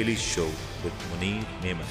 Daily Show with Munir Meman.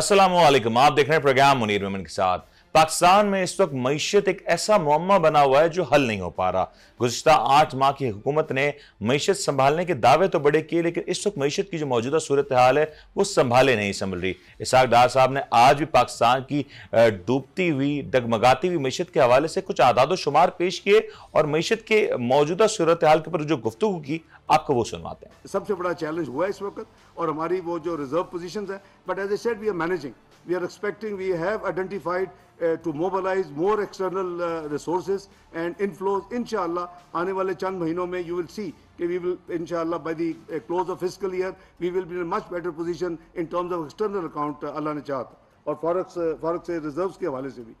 Aslam आप देख रहे हैं प्रोग्राम मुनीर मेमन के साथ पाकिस्तान में इस वक्त मीशत एक ऐसा मामा बना हुआ है जो हल नहीं हो पा रहा गुजशत आठ माह की हुकूमत ने मीशत संभालने के दावे तो बड़े किए लेकिन इस वक्त मीशत की जो मौजूदा सूरत हाल है वो संभाले नहीं संभल रही इसाक डार साहब ने आज भी पाकिस्तान की डूबती हुई डगमगाती हुई मीशत के हवाले से कुछ आदाद शुमार पेश किए और मीशत के मौजूदा सूरत हाल के ऊपर जो गुफ्तु की आपको वो सुनवाते हैं सबसे बड़ा चैलेंज हुआ है इस वक्त और हमारी वो जो रिजर्व पोजिशन है but as a set we are managing we are expecting we have identified to mobilize more external resources and inflows. Inshallah, आने वाले चंद महीनों में you will see कि we will, inshallah, by the close of fiscal year, we will be in a much better position in terms of external account, अल्लाह ने चाहता और forex forex से reserves के हवाले से भी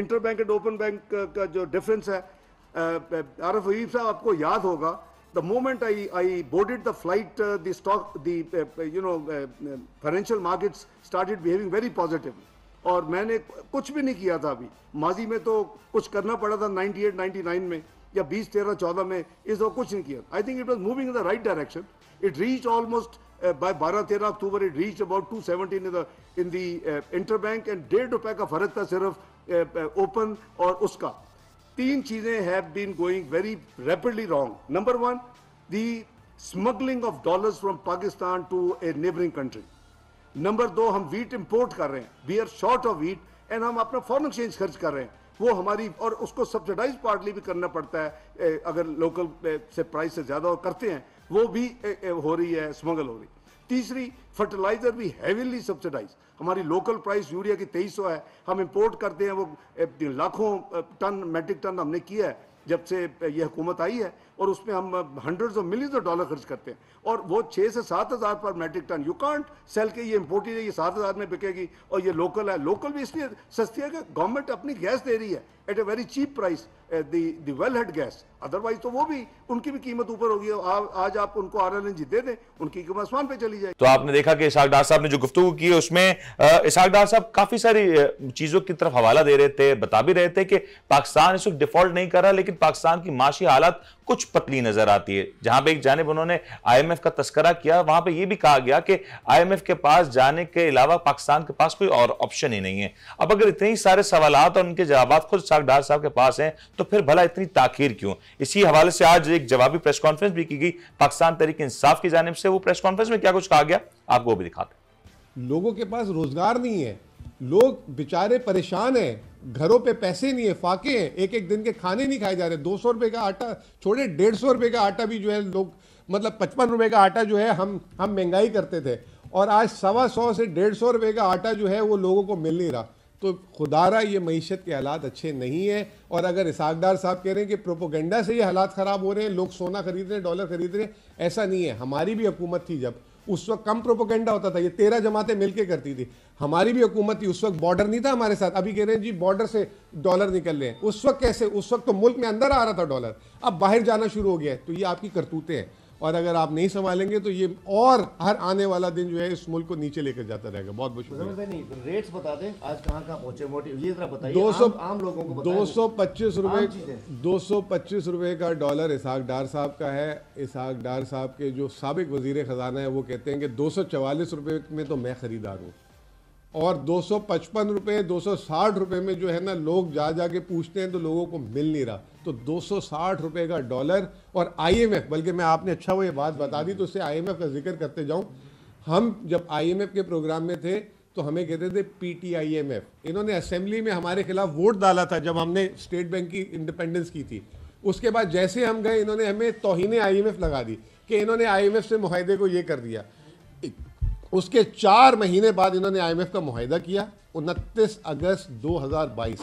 inter bank and open bank का जो डिफरेंस है आरफ हबीब साहब आपको याद होगा the moment I, I boarded the flight, uh, the stock, the uh, you know, uh, financial markets started behaving very positively. और मैंने कुछ भी नहीं किया था अभी माजी में तो कुछ करना पड़ा था 98, 99 में या बीस तेरह चौदह में इस वक्त कुछ नहीं किया I think it was moving in the right direction it reach almost by बारह तेरह अक्टूबर it reach about to seventeen in the in the inter bank and डेढ़ रुपए का फर्क था सिर्फ ओपन uh, uh और उसका तीन चीजें have been going very rapidly wrong number one the smuggling of dollars from Pakistan to a neighboring country number दो हम वीट इंपोर्ट कर रहे हैं we are short of wheat and हम अपना फॉरन एक्सचेंज खर्च कर रहे हैं वो हमारी और उसको सब्सिडाइज पार्टली भी करना पड़ता है अगर लोकल से प्राइस से ज़्यादा और करते हैं वो भी हो रही है स्मगल हो रही है तीसरी फर्टिलाइजर भी हैविली सब्सिडाइज हमारी लोकल प्राइस यूरिया की तेईस सौ है हम इंपोर्ट करते हैं वो लाखों टन मेट्रिक टन हमने किया है जब से ये हुकूमत आई है और उसमें हम hundred of millions of dollar खर्च करते हैं और वो छः से सात हज़ार पर metric ton you can't sell के ये इम्पोर्टेड है ये सात हज़ार में बिकेगी और ये लोकल है लोकल भी इसलिए सस्ती है कि गवर्नमेंट अपनी गैस दे रही है at a very cheap price the well head gas otherwise तो वो भी उनकी भी कीमत ऊपर होगी आज आप उनको आर एल दे दें उनकी कीमत आसमान पर चली जाए तो आपने देखा कि इसाक डार साहब ने जो गुफ्तु की उसमें इसाक डार साहब काफी सारी चीजों की तरफ हवाला दे रहे थे बता भी रहे थे कि पाकिस्तान इस वक्त डिफॉल्ट नहीं कर रहा लेकिन पाकिस्तान की माशी हालत कुछ पतली नजर आती है जहां पे एक जानब उन्होंने आईएमएफ का तस्करा किया वहां पे ये भी कहा गया कि आईएमएफ के पास जाने के अलावा पाकिस्तान के पास कोई और ऑप्शन ही नहीं है अब अगर इतने ही सारे सवाल और उनके जवाब खुद साकडार साहब के पास हैं तो फिर भला इतनी ताखिर क्यों इसी हवाले से आज एक जवाबी प्रेस कॉन्फ्रेंस भी की गई पाकिस्तान तरीके इंसाफ की जानब से वो प्रेस कॉन्फ्रेंस में क्या कुछ कहा गया आपको वो भी दिखाते लोगों के पास रोजगार नहीं है लोग बेचारे परेशान हैं घरों पे पैसे नहीं है फाके हैं एक एक दिन के खाने नहीं खाए जा रहे दो सौ रुपये का आटा छोड़े डेढ़ सौ रुपये का आटा भी जो है लोग मतलब पचपन रुपये का आटा जो है हम हम महंगाई करते थे और आज सवा सौ से डेढ़ सौ रुपये का आटा जो है वो लोगों को मिल नहीं रहा तो खुदारा ये मीशत के हालात अच्छे नहीं है और अगर इसाकदार साहब कह रहे हैं कि प्रोपोगेंडा से ये हालात ख़राब हो रहे हैं लोग सोना खरीद रहे हैं डॉलर खरीद रहे हैं ऐसा नहीं है हमारी भी हुकूमत थी जब उस वक्त कम प्रोपोगेंडा होता था ये तेरह जमातें मिलकर करती थी हमारी भी हुकूमत थी उस वक्त बॉर्डर नहीं था हमारे साथ अभी कह रहे हैं जी बॉर्डर से डॉलर निकल रहे हैं उस वक्त कैसे उस वक्त तो मुल्क में अंदर आ रहा था डॉलर अब बाहर जाना शुरू हो गया है तो ये आपकी करतूतें हैं और अगर आप नहीं संभालेंगे तो ये और हर आने वाला दिन जो है इस मुल्क को नीचे लेकर जाता रहेगा बहुत बहुत शुक्रिया रेट्स तो बता दें आज कहाँ कहाँ पहुंचे मोटिव ये जरा बताइए दो सौ आम, आम लोगों को दो सौ पच्चीस रुपये दो सौ पच्चीस रुपये का डॉलर इसहाक डार साहब का है इसहाक डार साहब के जो सबक वजीर ख़जाना है वो कहते हैं कि दो सौ चवालीस रुपये में तो मैं ख़रीदार हूँ और दो सौ पचपन रुपये दो सौ साठ में जो है ना लोग जा जा के पूछते हैं तो लोगों को मिल नहीं रहा तो दो सौ साठ रुपये का डॉलर और आईएमएफ बल्कि मैं आपने अच्छा वो ये बात बता दी तो उससे आईएमएफ का जिक्र करते जाऊँ हम जब आईएमएफ के प्रोग्राम में थे तो हमें कहते थे P T I M F इन्होंने असेंबली में हमारे खिलाफ वोट डाला था जब हमने स्टेट बैंक की इंडिपेंडेंस की थी उसके बाद जैसे हम गए इन्होंने हमें तोहिने आई एम एफ लगा दी कि इन्होंने आई एम एफ से माहे को ये कर दिया उसके चार महीने बाद इन्होंने आईएमएफ का माहिदा किया उनतीस अगस्त 2022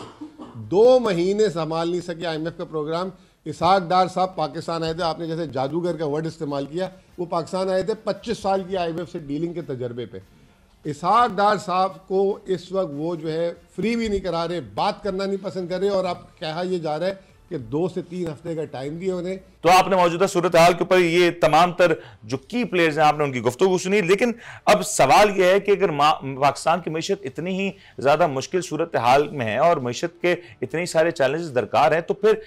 दो महीने संभाल नहीं सके आईएमएफ का प्रोग्राम इसहाक डार साहब पाकिस्तान आए थे आपने जैसे जादूगर का वर्ड इस्तेमाल किया वो पाकिस्तान आए थे 25 साल की आईएमएफ से डीलिंग के तजर्बे पे इसहाक डार साहब को इस वक्त वो जो है फ्री भी नहीं करा रहे बात करना नहीं पसंद कर रहे और आप कहा यह जा रहा है कि दो से तीन हफ्ते का टाइम दिए उन्हें तो आपने मौजूदा सूरत हाल के ऊपर ये तमाम तर जो की प्लेयर्स हैं आपने उनकी गुफ्तु सुनी लेकिन अब सवाल यह है कि अगर पाकिस्तान की मीशत इतनी ही ज़्यादा मुश्किल सूरत हाल में है और मीशत के इतने सारे चैलेंजेस दरकार हैं तो फिर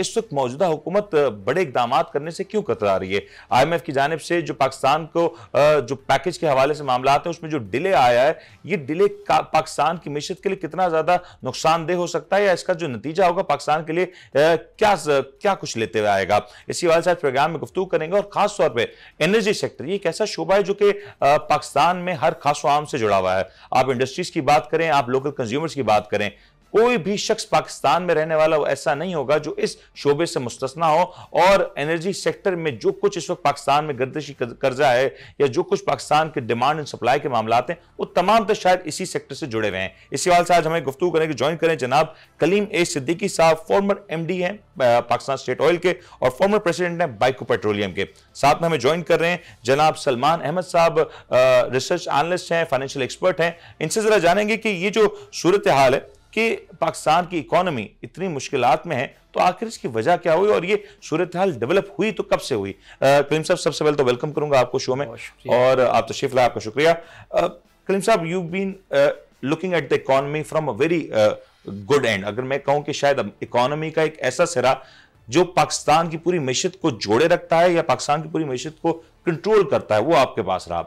इस वक्त मौजूदा हुकूमत बड़े इकदाम करने से क्यों कतरा रही है आई एम एफ की जानब से जो पाकिस्तान को जो पैकेज के हवाले से मामला हैं उसमें जो डिले आया है ये डिले पाकिस्तान की मीशत के लिए कितना ज़्यादा नुकसानदेह हो सकता है या इसका जो नतीजा होगा पाकिस्तान के लिए क्या क्या कुछ लेते हुए आएगा इसी वाले साथ प्रोग्राम में गुफ्तु करेंगे और खास तौर पर एनर्जी सेक्टर ये एक ऐसा शोबा है जो कि पाकिस्तान में हर खास आम से जुड़ा हुआ है आप इंडस्ट्रीज की बात करें आप लोकल कंज्यूमर्स की बात करें कोई भी शख्स पाकिस्तान में रहने वाला वो ऐसा नहीं होगा जो इस शोबे से मुस्तना हो और एनर्जी सेक्टर में जो कुछ इस वक्त पाकिस्तान में गर्दशी कर्जा है या जो कुछ पाकिस्तान के डिमांड एंड सप्लाई के मामला हैं वो तमाम तो शायद इसी सेक्टर से जुड़े हुए हैं इसी वाले से आज हमें गुफ्तु करें ज्वाइन करें जनाब कलीम ए सिद्दीकी साहब फॉर्मर एम डी हैं पाकिस्तान स्टेट ऑयल के और फॉर्मर प्रेसिडेंट हैं बाइको पेट्रोलियम के साथ में हमें ज्वाइन कर रहे हैं जनाब सलमान अहमद साहब रिसर्च एनलिस्ट हैं फाइनेंशियल एक्सपर्ट हैं इनसे जरा जानेंगे कि ये जो सूरत हाल है कि पाकिस्तान की इकोनॉमी इतनी मुश्किल में है तो आखिर इसकी वजह क्या हुई और ये सूरत हाल डेवलप हुई तो कब से हुई कलीम साहब सबसे पहले तो वेलकम करूंगा आपको शो में और आप तो शिफ आपका शुक्रिया कलीम साहब you been looking at the economy from a very good and अगर मैं कहूं कि शायद इकोनॉमी का एक ऐसा सिरा जो पाकिस्तान की पूरी मीशत को जोड़े रखता है या पाकिस्तान की पूरी मीशत को कंट्रोल करता है वो आपके पास रहा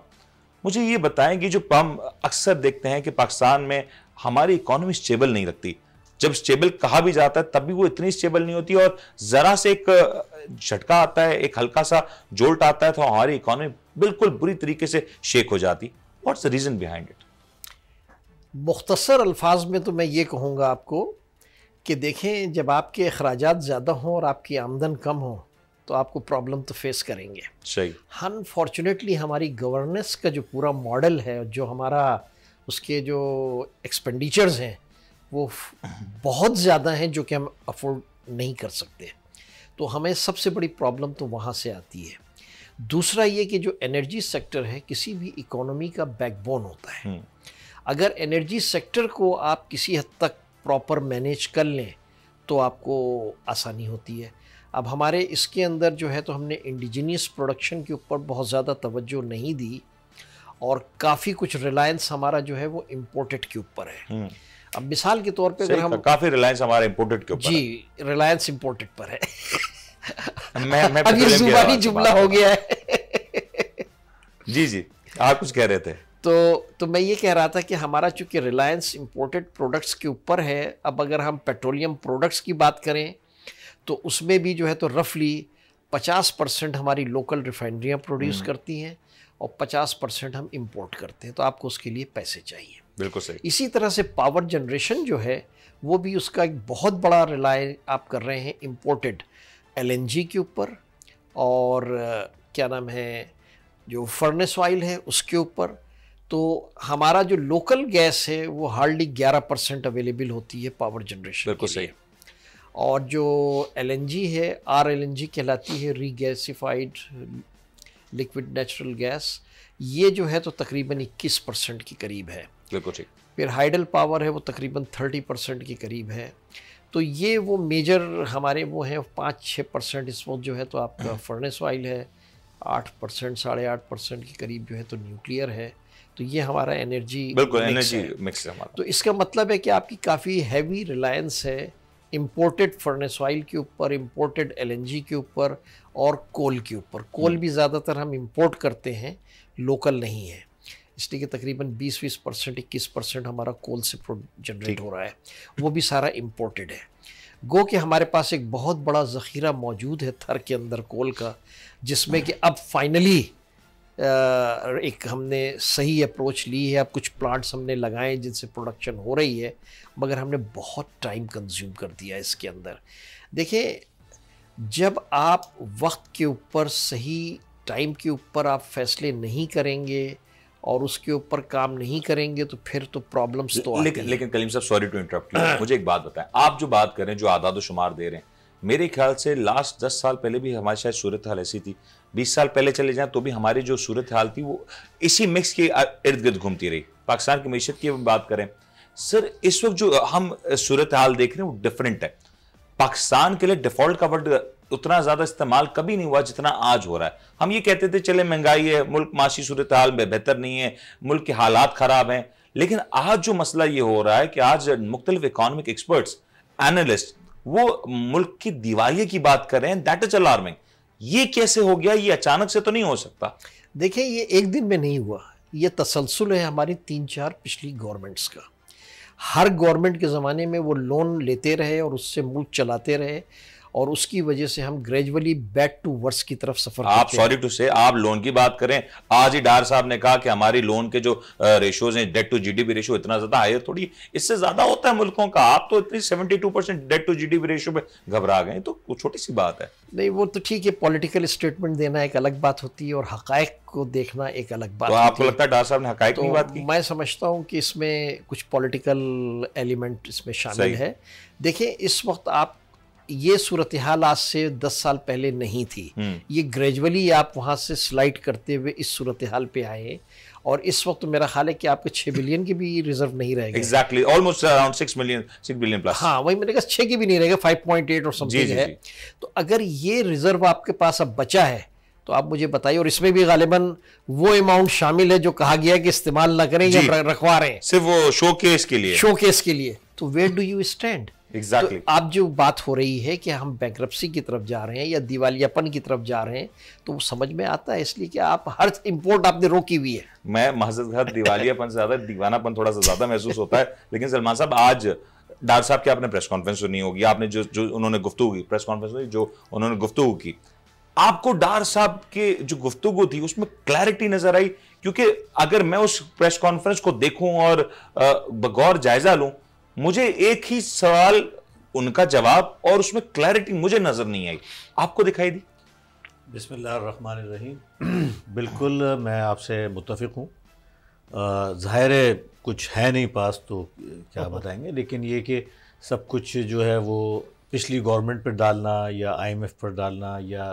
मुझे ये बताएं कि जो हम अक्सर देखते हैं कि पाकिस्तान में हमारी इकोनॉमी स्टेबल नहीं रखती जब स्टेबल कहा भी जाता है तब भी वो इतनी स्टेबल नहीं होती और ज़रा से एक झटका आता है एक हल्का सा जोल्ट आता है तो हमारी इकोनॉमी बिल्कुल बुरी तरीके से शेक हो जाती what's the reason behind it मुख्तसर अल्फाज में तो मैं ये कहूँगा आपको कि देखें जब आपके अखराज ज़्यादा हों और आपकी आमदन कम हो तो आपको प्रॉब्लम तो फेस करेंगे सही अनफॉर्चुनेटली हमारी गवर्नेंस का जो पूरा मॉडल है जो हमारा उसके जो एक्सपेंडिचर्स हैं वो बहुत ज़्यादा हैं जो कि हम अफोर्ड नहीं कर सकते तो हमें सबसे बड़ी प्रॉब्लम तो वहाँ से आती है दूसरा ये कि जो एनर्जी सेक्टर है किसी भी इकोनॉमी का बैकबोन होता है हम्म। अगर एनर्जी सेक्टर को आप किसी हद तक प्रॉपर मैनेज कर लें तो आपको आसानी होती है अब हमारे इसके अंदर जो है तो हमने इंडिजीनियस प्रोडक्शन के ऊपर बहुत ज़्यादा तवज्जो नहीं दी और काफ़ी कुछ रिलायंस हमारा जो है वो इम्पोर्टेड के ऊपर है हम्म। अब मिसाल के तौर पे अगर हम काफ़ी रिलायंस हमारे इम्पोर्टेड के ऊपर जी रिलायंस इम्पोर्टेड पर है मैं, मैं अब ये जुबानी जुमला हो गया है जी जी आप कुछ कह रहे थे तो तो मैं ये कह रहा था कि हमारा चूंकि रिलायंस इम्पोर्टेड प्रोडक्ट्स के ऊपर है अब अगर हम पेट्रोलियम प्रोडक्ट्स की बात करें तो उसमें भी जो है तो रफली पचास परसेंट हमारी लोकल रिफाइनरियाँ प्रोड्यूस करती हैं और पचास परसेंट हम इम्पोर्ट करते हैं तो आपको उसके लिए पैसे चाहिए बिल्कुल सही इसी तरह से पावर जनरेशन जो है वो भी उसका एक बहुत बड़ा रिलाय आप कर रहे हैं इम्पोर्टेड एल के ऊपर और क्या नाम है जो फर्नेस ऑयल है उसके ऊपर तो हमारा जो लोकल गैस है वो हार्डली 11 परसेंट अवेलेबल होती है पावर जनरेशन बिल्कुल सही और जो एल है आर एल कहलाती है रीगैसीफाइड लिक्विड नेचुरल गैस ये जो है तो तकरीबन 21 परसेंट के करीब है बिल्कुल ठीक फिर हाइडल पावर है वो तकरीबन 30 परसेंट के करीब है तो ये वो मेजर हमारे वो हैं पाँच छः परसेंट इस वक्त जो है तो आपका फर्नेस ऑयल है आठ परसेंट साढ़े आठ परसेंट के करीब जो है तो न्यूक्लियर है तो ये हमारा एनर्जी बिल्कुल एनर्जी मिक्स है हमारा तो इसका मतलब है कि आपकी काफ़ी हैवी रिलायंस है इम्पोर्टेड फर्नेस ऑयल के ऊपर इम्पोर्टेड एल के ऊपर और कोल के ऊपर कोल भी ज़्यादातर हम इम्पोर्ट करते हैं लोकल नहीं है इसलिए कि तकरीबन 20-20 परसेंट इक्कीस परसेंट हमारा कोल से जनरेट हो रहा है वो भी सारा इम्पोर्टेड है गो कि हमारे पास एक बहुत बड़ा ज़ख़ीरा मौजूद है थर के अंदर कोल का जिसमें कि अब फाइनली एक हमने सही अप्रोच ली है अब कुछ प्लांट्स हमने लगाए जिनसे प्रोडक्शन हो रही है मगर हमने बहुत टाइम कंज्यूम कर दिया इसके अंदर देखिए जब आप वक्त के ऊपर सही टाइम के ऊपर आप फैसले नहीं करेंगे और उसके ऊपर काम नहीं करेंगे तो फिर तो प्रॉब्लम्स तो आती लेकिन लेकिन कलीम साहब सॉरी टू इंटरप्ट मुझे एक बात बताएं आप जो बात करें जो आदाद शुमार दे रहे हैं मेरे ख्याल से लास्ट दस साल पहले भी हमारे शायद सूरत हाल ऐसी थी बीस साल पहले चले जाएं तो भी हमारी जो सूरत हाल थी वो इसी मिक्स के इर्द गिर्द घूमती रही पाकिस्तान की मीशत की बात करें सर इस वक्त जो हम सूरत हाल देख रहे हैं वो डिफरेंट है पाकिस्तान के लिए डिफॉल्ट का वर्ड उतना ज़्यादा इस्तेमाल कभी नहीं हुआ जितना आज हो रहा है हम ये कहते थे चले महंगाई है मुल्क माशी सूरत हाल में बेहतर नहीं है मुल्क के हालात ख़राब हैं लेकिन आज जो मसला ये हो रहा है कि आज मुख्तलिफ इकोनॉमिक एक्सपर्ट्स एनालिस्ट वो मुल्क की दिवाली की बात कर रहे हैं दैट इज अलार्मिंग ये कैसे हो गया ये अचानक से तो नहीं हो सकता देखिए ये एक दिन में नहीं हुआ ये तसलसल है हमारी तीन चार पिछली गवर्नमेंट्स का हर गवर्नमेंट के ज़माने में वो लोन लेते रहे और उससे मुल्क चलाते रहे और उसकी वजह से हम ग्रेजुअली बैक टू वर्स की तरफ सफर आप सॉरी टू से आप लोन की बात करें आज ही डार साहब ने कहा कि हमारी लोन के जो रेशियोज हैं डेट टू जीडीपी रेशियो इतना ज्यादा हायर थोड़ी इससे ज्यादा होता है मुल्कों का आप तो इतनी seventy two percent debt to GDP ratio में घबरा गए तो छोटी सी बात है नहीं वो तो ठीक है पॉलिटिकल स्टेटमेंट देना एक अलग बात होती है और हक को देखना एक अलग बात तो आपको लगता है डार साहब ने हकायक तो की बात की मैं समझता हूँ कि इसमें कुछ पॉलिटिकल एलिमेंट इसमें शामिल है देखिए इस वक्त आप ये सूरत हाल आज से दस साल पहले नहीं थी हम्म। ये ग्रेजुअली आप वहाँ से स्लाइड करते हुए इस सूरत हाल पे आए और इस वक्त मेरा ख्याल है कि आपके छः बिलियन की भी रिजर्व नहीं रहेगा exactly almost around six million six billion plus हाँ वही मेरे पास छः की भी नहीं रहेगा फाइव पॉइंट एट और समथिंग है तो अगर ये रिजर्व आपके पास अब बचा है तो आप मुझे बताइए और इसमें भी गालिबन वो अमाउंट शामिल है जो कहा गया है कि इस्तेमाल ना करें या रखवा रहे हैं सिर्फ वो शो केस के लिए शो केस के लिए तो where do you stand exactly exactly. तो आप जो बात हो रही है कि हम बैंक्रप्सी की तरफ जा रहे हैं या दिवालियापन की तरफ जा रहे हैं तो वो समझ में आता है इसलिए कि आप हर इम्पोर्ट आपने रोकी हुई है मैं महजद घर दिवालियापन से ज़्यादा दीवानापन थोड़ा सा ज़्यादा महसूस होता है लेकिन सलमान साहब आज डार साहब की आपने प्रेस कॉन्फ्रेंस सुनी होगी आपने जो जो उन्होंने गुफ्तु की प्रेस कॉन्फ्रेंस हुई जो उन्होंने गुफ्तु की आपको डार साहब के जो गुफ्तगु थी उसमें क्लैरिटी नजर आई क्योंकि अगर मैं उस प्रेस कॉन्फ्रेंस को देखूं और बगौर जायजा लूं मुझे एक ही सवाल उनका जवाब और उसमें क्लैरिटी मुझे नजर नहीं आई आपको दिखाई दी बिसमीम बिल्कुल मैं आपसे मुतफिक हूँ ज़ाहिर कुछ है नहीं पास तो क्या बताएंगे लेकिन ये कि सब कुछ जो है वो पिछली गवर्नमेंट पर डालना या आईएमएफ पर डालना या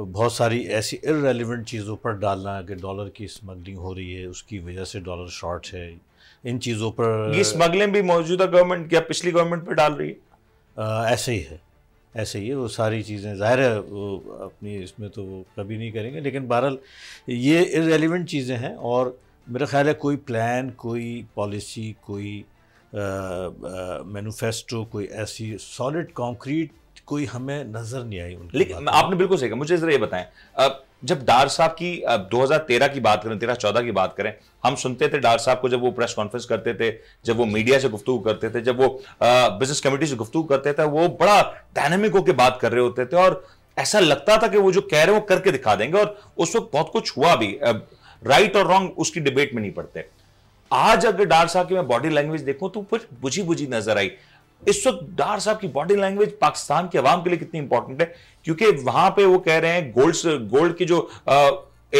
बहुत सारी ऐसी इरेलीवेंट चीज़ों पर डालना कि डॉलर की स्मगलिंग हो रही है उसकी वजह से डॉलर शॉर्ट है इन चीज़ों पर ये स्मगलिंग भी मौजूदा गवर्नमेंट या पिछली गवर्नमेंट पर डाल रही है आ, ऐसे ही है ऐसे ही है वो सारी चीज़ें ज़ाहिर है वो अपनी इसमें तो वो कभी नहीं करेंगे लेकिन बहरहाल ये इरेलीवेंट चीज़ें हैं और मेरा ख्याल है कोई प्लान कोई पॉलिसी कोई मैनुफेस्टो कोई ऐसी सॉलिड कॉन्क्रीट कोई हमें नज़र नहीं आई लेकिन आपने बिल्कुल सही कहा मुझे ज़रा ये बताएं अब जब डार साहब की 2013 की बात करें तेरह चौदह की बात करें हम सुनते थे डार साहब को जब वो प्रेस कॉन्फ्रेंस करते थे जब वो मीडिया से गुफ्तु करते थे जब वो बिजनेस कमेटी से गुफ्तु करते थे वो बड़ा डायनेमिक होकर बात कर रहे होते थे और ऐसा लगता था कि वो जो कह रहे हैं वो करके दिखा देंगे और उस वक्त बहुत कुछ हुआ भी राइट और रॉन्ग उसकी डिबेट में नहीं पड़ते आज अगर डार साहब की मैं बॉडी लैंग्वेज देखूं तो कुछ बुझी बुझी नजर आई इस वक्त डार साहब की बॉडी लैंग्वेज पाकिस्तान के आवाम के लिए कितनी इंपॉर्टेंट है क्योंकि वहां पे वो कह रहे हैं गोल्ड गोल्ड की जो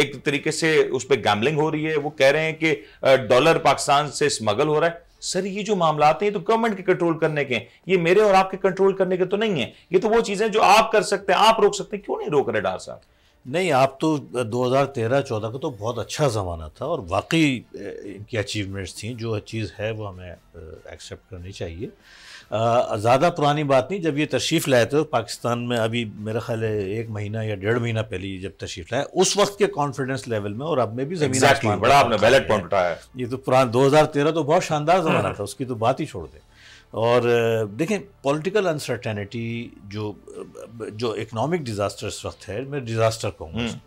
एक तरीके से उस पर गैमलिंग हो रही है वो कह रहे हैं कि डॉलर पाकिस्तान से स्मगल हो रहा है सर ये जो मामला हैं तो गवर्नमेंट के कंट्रोल करने के ये मेरे और आपके कंट्रोल करने के तो नहीं है ये तो वो चीजें जो आप कर सकते हैं आप रोक सकते हैं क्यों नहीं रोक रहे डार साहब नहीं आप तो 2013-14 का तो बहुत अच्छा ज़माना था और वाकई इनकी अचीवमेंट्स थी जो चीज़ है वो हमें एक्सेप्ट करनी चाहिए ज़्यादा पुरानी बात नहीं जब ये तशरीफ़ लाए थे पाकिस्तान में अभी मेरा ख्याल है एक महीना या डेढ़ महीना पहले ये जब तशरीफ़ लाए उस वक्त के कॉन्फिडेंस लेवल में और अब में भी ज़मीन exactly, बड़ा आपने बैलेट पॉइंट उठाया ये तो पुरान दो हज़ार तेरह तो बहुत शानदार हाँ। ज़माना था उसकी तो बात ही छोड़ दे और देखें पॉलिटिकल अनसर्टेनिटी जो जो इकनॉमिक डिज़ास्टर इस वक्त है मैं डिज़ास्टर कहूँगा हम्म।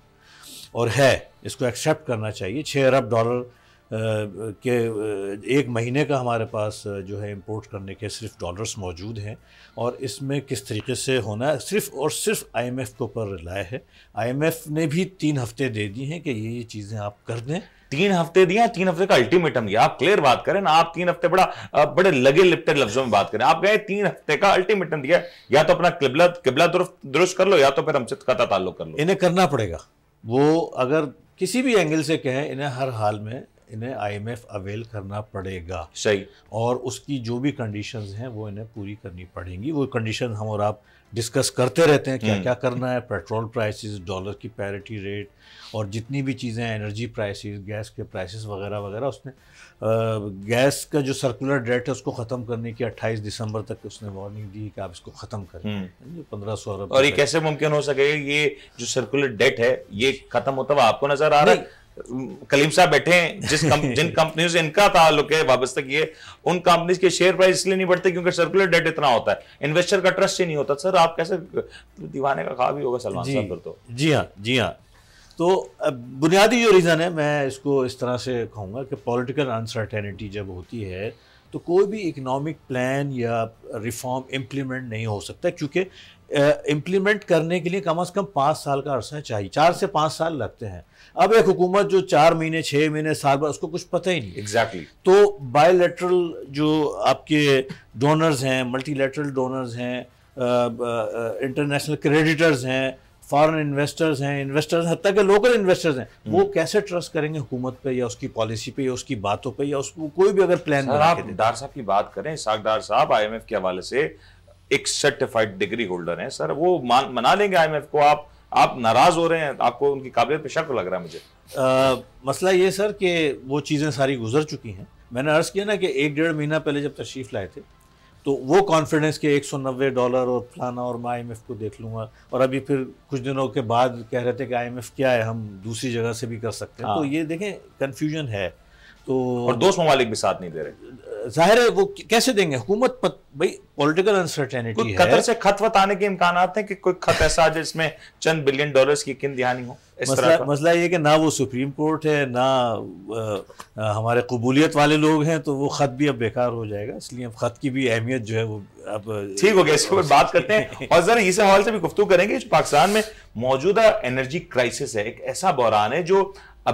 और है इसको एक्सेप्ट करना चाहिए छः अरब डॉलर के एक महीने का हमारे पास जो है इंपोर्ट करने के सिर्फ डॉलर्स मौजूद हैं और इसमें किस तरीके से होना है सिर्फ और सिर्फ आईएमएफ के ऊपर रिलाय है आईएमएफ ने भी तीन हफ्ते दे दिए हैं कि ये ये चीज़ें आप कर दें तीन हफ्ते हैं तीन हफ्ते का अल्टीमेटम दिया आप क्लियर बात करें ना आप तीन हफ्ते बड़ा बड़े लगे लिपटे लफ्जों में बात करें आप गए तीन हफ्ते का अल्टीमेटम दिया या तो अपना किबला किबला दुरुस्त कर लो या तो फिर हमसे कता ताल्लुक कर लो इन्हें करना पड़ेगा वो अगर किसी भी एंगल से कहें इन्हें हर हाल में इन्हें आईएमएफ अवेल करना पड़ेगा सही और उसकी जो भी कंडीशंस हैं वो इन्हें पूरी करनी पड़ेंगी वो कंडीशन हम और आप डिस्कस करते रहते हैं क्या क्या हम्म। करना है पेट्रोल प्राइसेस डॉलर की पैरिटी रेट और जितनी भी चीज़ें एनर्जी प्राइसेस गैस के प्राइसेस वगैरह वगैरह उसने गैस का जो सर्कुलर डेट है उसको ख़त्म करने की 28 दिसंबर तक उसने वार्निंग दी कि आप इसको ख़त्म करें हम्म। पंद्रह सौ अरब और ये कैसे मुमकिन हो सके ये जो सर्कुलर डेट है ये ख़त्म होता हुआ आपको नज़र आ रहा है कलीम साहब बैठे हैं जिस कम, जिन कंपनियों से इनका ताल्लुक है वाबस्तगी है उन कंपनीज के शेयर प्राइस इसलिए नहीं बढ़ते क्योंकि सर्कुलर डेट इतना होता है इन्वेस्टर का ट्रस्ट ही नहीं होता सर आप कैसे दीवाने का खा भी होगा सलमान साहब फिर तो जी हाँ जी हाँ तो बुनियादी जो रीज़न है मैं इसको इस तरह से कहूँगा कि पॉलिटिकल अनसर्टेनिटी जब होती है तो कोई भी इकोनॉमिक प्लान या रिफॉर्म इम्प्लीमेंट नहीं हो सकता क्योंकि इम्प्लीमेंट करने के लिए कम अज़ कम पाँच साल का अरसा चाहिए चार से पाँच साल लगते हैं अब एक हुकूमत जो चार महीने छः महीने साल भर उसको कुछ पता ही नहीं एग्जैक्टली exactly. तो बायोलेटरल जो आपके डोनर्स हैं मल्टीलेटरल डोनर्स हैं इंटरनेशनल क्रेडिटर्स हैं फॉरेन इन्वेस्टर्स हैं इन्वेस्टर्स हत्या के लोकल इन्वेस्टर्स हैं hmm. वो कैसे ट्रस्ट करेंगे हुकूमत पे या उसकी पॉलिसी पे या उसकी बातों पे या उसको कोई भी अगर प्लान डार साहब की बात करें साहब आईएमएफ के हवाले से एक सर्टिफाइड डिग्री होल्डर है सर वो मना लेंगे आई को आप आप नाराज हो रहे हैं आपको उनकी काबिलियत में शक लग रहा है मुझे आ, मसला ये सर कि वो चीज़ें सारी गुजर चुकी हैं मैंने अर्ज़ किया ना कि एक डेढ़ महीना पहले जब तशरीफ़ लाए थे तो वो कॉन्फिडेंस के 190 डॉलर और फलाना और मैं आई को देख लूँगा और अभी फिर कुछ दिनों के बाद कह रहे थे कि आई क्या है हम दूसरी जगह से भी कर सकते हैं हाँ। तो ये देखें कन्फ्यूजन है तो और दोस्त ममालिक भी साथ नहीं दे रहे जाहिर है वो कैसे देंगे हुकूमत भाई पॉलिटिकल अनसर्टेनिटी है कतर से खत वत आने के इम्कान हैं कि कोई खत ऐसा जिसमें चंद बिलियन डॉलर्स की किन दिहानी हो मसला, मसला ये कि ना वो सुप्रीम कोर्ट है ना आ, हमारे कबूलियत वाले लोग हैं तो वो खत भी अब बेकार हो जाएगा इसलिए अब खत की भी अहमियत जो है वो अब ठीक हो गया इसके ऊपर बात करते हैं और जरा इस हवाले से भी गुफ्तु करेंगे पाकिस्तान में मौजूदा एनर्जी क्राइसिस है एक ऐसा बहरान है जो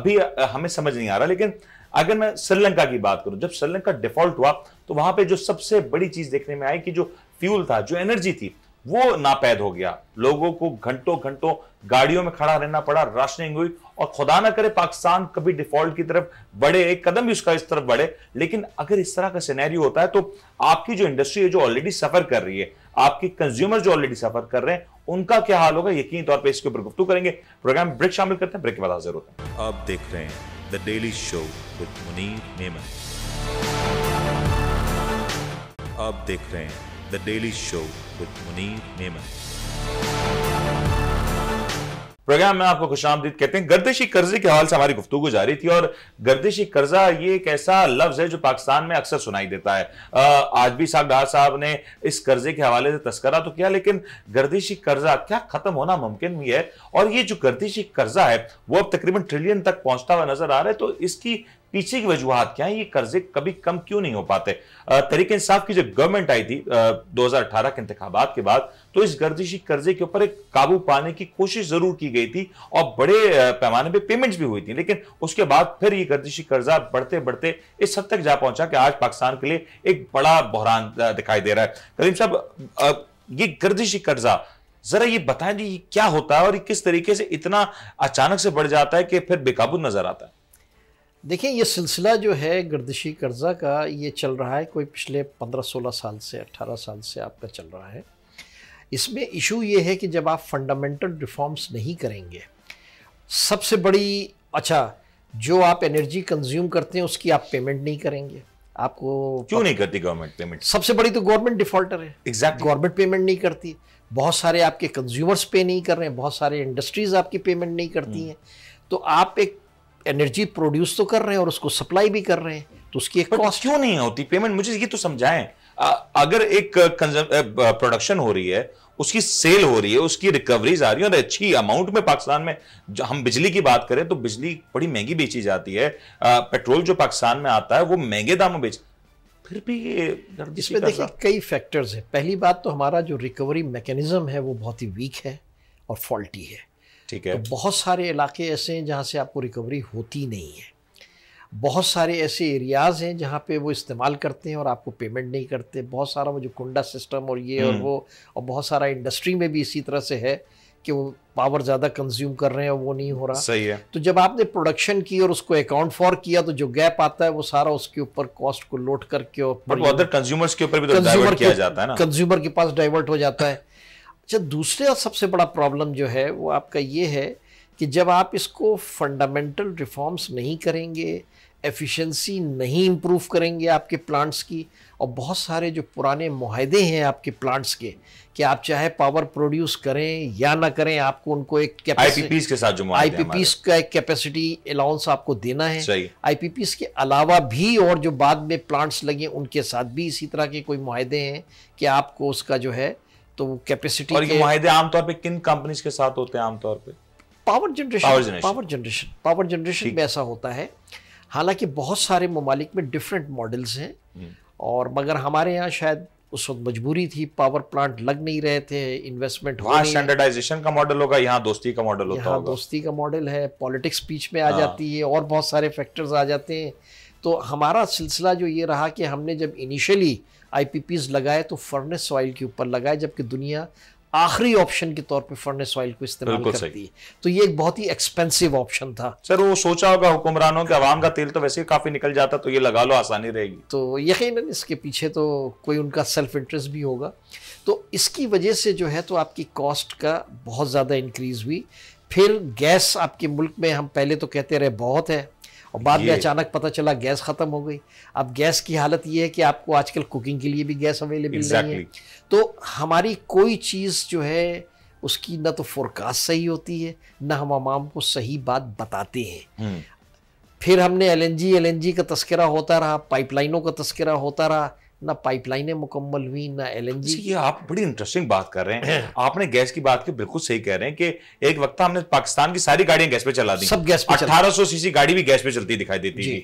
अभी हमें समझ नहीं आ रहा लेकिन अगर मैं श्रीलंका की बात करूं जब श्रीलंका डिफॉल्ट हुआ तो वहां पे जो सबसे बड़ी चीज देखने में आई कि जो फ्यूल था जो एनर्जी थी वो नापैद हो गया लोगों को घंटों घंटों गाड़ियों में खड़ा रहना पड़ा राशनिंग हुई और खुदा ना करे पाकिस्तान कभी डिफॉल्ट की तरफ बढ़े एक कदम भी उसका इस तरफ बढ़े लेकिन अगर इस तरह का सिनेरियो होता है तो आपकी जो इंडस्ट्री है जो ऑलरेडी सफर कर रही है आपके कंज्यूमर जो ऑलरेडी सफर कर रहे हैं उनका क्या हाल होगा यकीन तौर पर इसके ऊपर गुफ्तू करेंगे प्रोग्राम ब्रेक शामिल करते हैं ब्रेक के बाद हाजिर होते हैं आप देख रहे हैं The Daily Show with Munir Memon आप देख रहे हैं the Daily Show with Munir Memon program में आपको खुश आमदीद कहते हैं गर्दिशी कर्जे के हवाले से हमारी गुफ्तु जारी थी और गर्दिशी कर्जा ये एक ऐसा लफ्ज है जो पाकिस्तान में अक्सर सुनाई देता है आज भी साहब डार साहब ने इस कर्जे के हवाले से तस्करा तो किया लेकिन गर्दिशी कर्जा क्या खत्म होना मुमकिन भी है और ये जो गर्दिशी कर्जा है वो अब तकरीबन ट्रिलियन तक पहुंचता हुआ नजर आ रहा है तो इसकी पीछे की वजूहत क्या है ये कर्जे कभी कम क्यों नहीं हो पाते तरीके इंसाफ की जब गवर्नमेंट आई थी दो हजार अठारह के इंतबात के बाद तो इस गर्दिशी कर्जे के ऊपर एक काबू पाने की कोशिश जरूर की गई थी और बड़े पैमाने पे पेमेंट्स भी हुई थी लेकिन उसके बाद फिर ये गर्दिशी कर्जा बढ़ते बढ़ते इस हद तक जा पहुंचा कि आज पाकिस्तान के लिए एक बड़ा बहरान दिखाई दे रहा है करीम साहब ये गर्दिशी कर्जा जरा ये बताएं जी क्या होता है और किस तरीके से इतना अचानक से बढ़ जाता है कि फिर बेकाबू नजर आता है देखिए ये सिलसिला जो है गर्दिशी कर्जा का ये चल रहा है कोई पिछले 15-16 साल से 18 साल से आपका चल रहा है इसमें इशू ये है कि जब आप फंडामेंटल रिफॉर्म्स नहीं करेंगे सबसे बड़ी अच्छा जो आप एनर्जी कंज्यूम करते हैं उसकी आप पेमेंट नहीं करेंगे आपको क्यों नहीं करती गवर्नमेंट पेमेंट सबसे बड़ी तो गवर्नमेंट डिफॉल्टर है एग्जैक्ट exactly. गवर्नमेंट पेमेंट नहीं करती बहुत सारे आपके कंज्यूमर्स पे नहीं कर रहे हैं बहुत सारे इंडस्ट्रीज आपकी पेमेंट नहीं करती हम्म। हैं तो आप एक एनर्जी प्रोड्यूस तो कर रहे हैं और उसको सप्लाई भी कर रहे हैं तो उसकी एक कॉस्ट क्यों नहीं होती पेमेंट मुझे ये तो समझाएं अगर एक प्रोडक्शन हो रही है उसकी सेल हो रही है उसकी रिकवरीज आ रही है और अच्छी अमाउंट में पाकिस्तान में हम बिजली की बात करें तो बिजली बड़ी महंगी बेची जाती है पेट्रोल जो पाकिस्तान में आता है वो महंगे दामों बेच फिर भी ये इसमें देखिए कई फैक्टर्स हैं पहली बात तो हमारा जो रिकवरी मैकेनिज्म है वो बहुत ही वीक है और फॉल्टी है ठीक है तो बहुत सारे इलाके ऐसे हैं जहाँ से आपको रिकवरी होती नहीं है बहुत सारे ऐसे एरियाज़ हैं जहाँ पे वो इस्तेमाल करते हैं और आपको पेमेंट नहीं करते बहुत सारा वो जो कुंडा सिस्टम और ये और हम्म। वो और बहुत सारा इंडस्ट्री में भी इसी तरह से है कि वो पावर ज़्यादा कंज्यूम कर रहे हैं और वो नहीं हो रहा सही है तो जब आपने प्रोडक्शन की और उसको अकाउंट फॉर किया तो जो गैप आता है वो सारा उसके ऊपर कॉस्ट को लोड करके और कंज्यूमर्स के ऊपर भी तो डाइवर्ट किया जाता है ना कंज्यूमर के पास डाइवर्ट हो जाता है अच्छा दूसरे और सबसे बड़ा प्रॉब्लम जो है वो आपका ये है कि जब आप इसको फंडामेंटल रिफॉर्म्स नहीं करेंगे एफिशिएंसी नहीं इम्प्रूव करेंगे आपके प्लांट्स की और बहुत सारे जो पुराने माहदे हैं आपके प्लांट्स के कि आप चाहे पावर प्रोड्यूस करें या ना करें आपको उनको एक आईपीपीस के साथ जो आईपीपीस का एक कैपेसिटी अलाउंस आपको देना है आईपीपीस के अलावा भी और जो बाद में प्लांट्स लगे उनके साथ भी इसी तरह के कोई माहदे हैं कि आपको उसका जो है तो कैपेसिटी और ये माहे आमतौर पे किन कंपनीज के साथ होते हैं आमतौर पे power generation power generation power generation में ऐसा होता है हालांकि बहुत सारे ममालिक में डिफरेंट मॉडल्स हैं हम्म। और मगर हमारे यहाँ शायद उस वक्त मजबूरी थी पावर प्लांट लग नहीं रहे थे इन्वेस्टमेंट वहाँ स्टैंडर्डाइजेशन का मॉडल होगा यहाँ दोस्ती का मॉडल होता होगा दोस्ती का मॉडल है पॉलिटिक्स बीच में आ हाँ। जाती है और बहुत सारे फैक्टर्स आ जाते हैं तो हमारा सिलसिला जो ये रहा कि हमने जब इनिशियली पीज लगाए तो फर्नेस ऑयल के ऊपर लगाए जबकि दुनिया आखिरी ऑप्शन के तौर पे फर्नेस ऑयल को इस्तेमाल करती है तो ये एक बहुत ही एक्सपेंसिव ऑप्शन था सर वो सोचा होगा हुक्मरानों के आवाम का तेल तो वैसे ही काफी निकल जाता तो ये लगा लो आसानी रहेगी तो यकीन इसके पीछे तो कोई उनका सेल्फ इंटरेस्ट भी होगा तो इसकी वजह से जो है तो आपकी कॉस्ट का बहुत ज़्यादा इंक्रीज हुई फिर गैस आपके मुल्क में हम पहले तो कहते रहे बहुत है और बाद में अचानक पता चला गैस ख़त्म हो गई अब गैस की हालत ये है कि आपको आजकल कुकिंग के लिए भी गैस अवेलेबल exactly. नहीं है तो हमारी कोई चीज़ जो है उसकी ना तो फोरकास्ट सही होती है ना हम आमाम को सही बात बताते हैं हम्म। फिर हमने L N G L N G का तस्करा होता रहा पाइपलाइनों का तस्करा होता रहा ना पाइपलाइनें मुकम्मल हुई ना एल ये आप बड़ी इंटरेस्टिंग बात कर रहे हैं आपने गैस की बात की बिल्कुल सही कह रहे हैं कि एक वक्त हमने पाकिस्तान की सारी गाड़ियां गैस पे चला दी सब गैस पे अठारह सौ सीसी गाड़ी भी गैस पे चलती दिखाई देती थी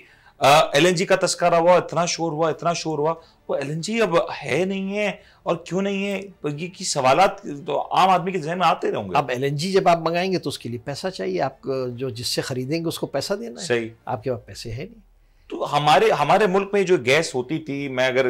एल uh, का तस्करा हुआ इतना शोर हुआ इतना शोर हुआ वो एल अब है नहीं है और क्यों नहीं है ये की सवाल तो आम आदमी के जहन में आते रहेंगे अब एल जब आप मंगाएंगे तो उसके लिए पैसा चाहिए आप जो जिससे खरीदेंगे उसको पैसा देना है सही आपके पास पैसे है नहीं तो हमारे हमारे मुल्क में जो गैस होती थी मैं अगर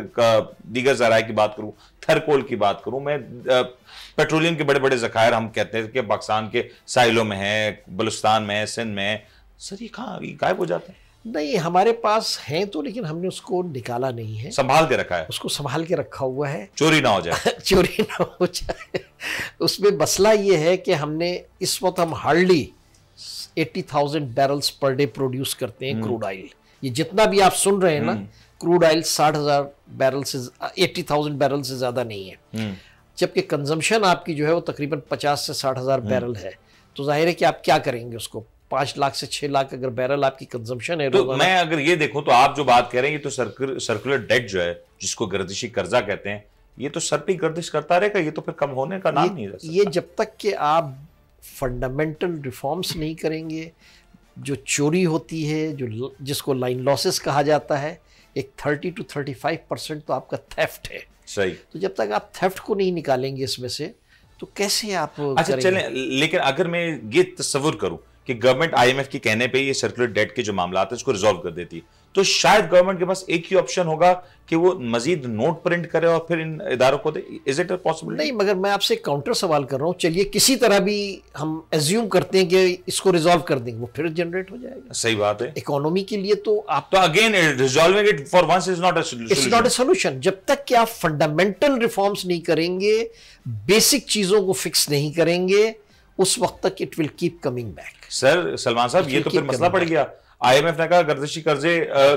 दीगर जराए की बात करूं थरकोल की बात करूं मैं पेट्रोलियम के बड़े बड़े जखायर हम कहते हैं कि पाकिस्तान के साहिलों में है बलुस्तान में है सिंध में है सर ये कहाँ गायब हो जाते हैं नहीं हमारे पास है तो लेकिन हमने उसको निकाला नहीं है संभाल के रखा है उसको संभाल के रखा हुआ है चोरी ना हो जाए चोरी ना हो जाए उसमें मसला ये है कि हमने इस वक्त हम hardly eighty thousand barrels per day produce करते हैं हम्म। क्रूड ऑयल ये जितना भी आप सुन रहे हैं ना क्रूड हम्म। ऑयल साठ हजार बैरल uh, से एट्टी थाउजेंड बैरल से ज़्यादा नहीं है हम्म। जबकि कंजम्पशन आपकी जो है वो तकरीबन पचास से साठ हज़ार बैरल हम्म। है तो जाहिर है कि आप क्या करेंगे उसको पांच लाख से छह लाख अगर बैरल आपकी कंजम्पशन है तो मैं अगर ये देखूं तो आप जो बात कह रहे हैं ये तो सर्कुलर सर्कुलर डेट जो है जिसको गर्दिशी कर्जा कहते हैं ये तो सर पे गर्दिश करता रहेगा ये तो फिर कम होने का नाम नहीं ये जब तक कि आप फंडामेंटल रिफॉर्म्स नहीं करेंगे जो चोरी होती है जो जिसको लाइन लॉसेस कहा जाता है एक thirty two thirty five percent तो आपका थेफ्ट है सही तो जब तक आप थेफ्ट को नहीं निकालेंगे इसमें से तो कैसे आप अच्छा चले लेकिन अगर मैं ये तस्वुर करूं कि गवर्नमेंट आईएमएफ के कहने पे ये सर्कुलर डेट के जो मामला है उसको रिजोल्व कर देती है तो शायद गवर्नमेंट के पास एक ही ऑप्शन होगा कि वो मजीद नोट प्रिंट करे और फिर इन इधारों को दे इज इट पॉसिबल नहीं मगर मैं आपसे काउंटर सवाल कर रहा हूँ चलिए किसी तरह भी हम एज्यूम करते हैं कि इसको रिजोल्व कर देंगे वो फिर जनरेट हो जाएगा सही बात है इकोनॉमी के लिए तो आप तो again resolving it for once is not it's not a solution जब तक कि आप फंडामेंटल रिफॉर्म्स नहीं करेंगे बेसिक चीजों को फिक्स नहीं करेंगे उस वक्त तक it will keep coming back sir Salman साहब ये तो फिर मसला पड़ गया आईएमएफ ने कहा गर्दशी कर्जे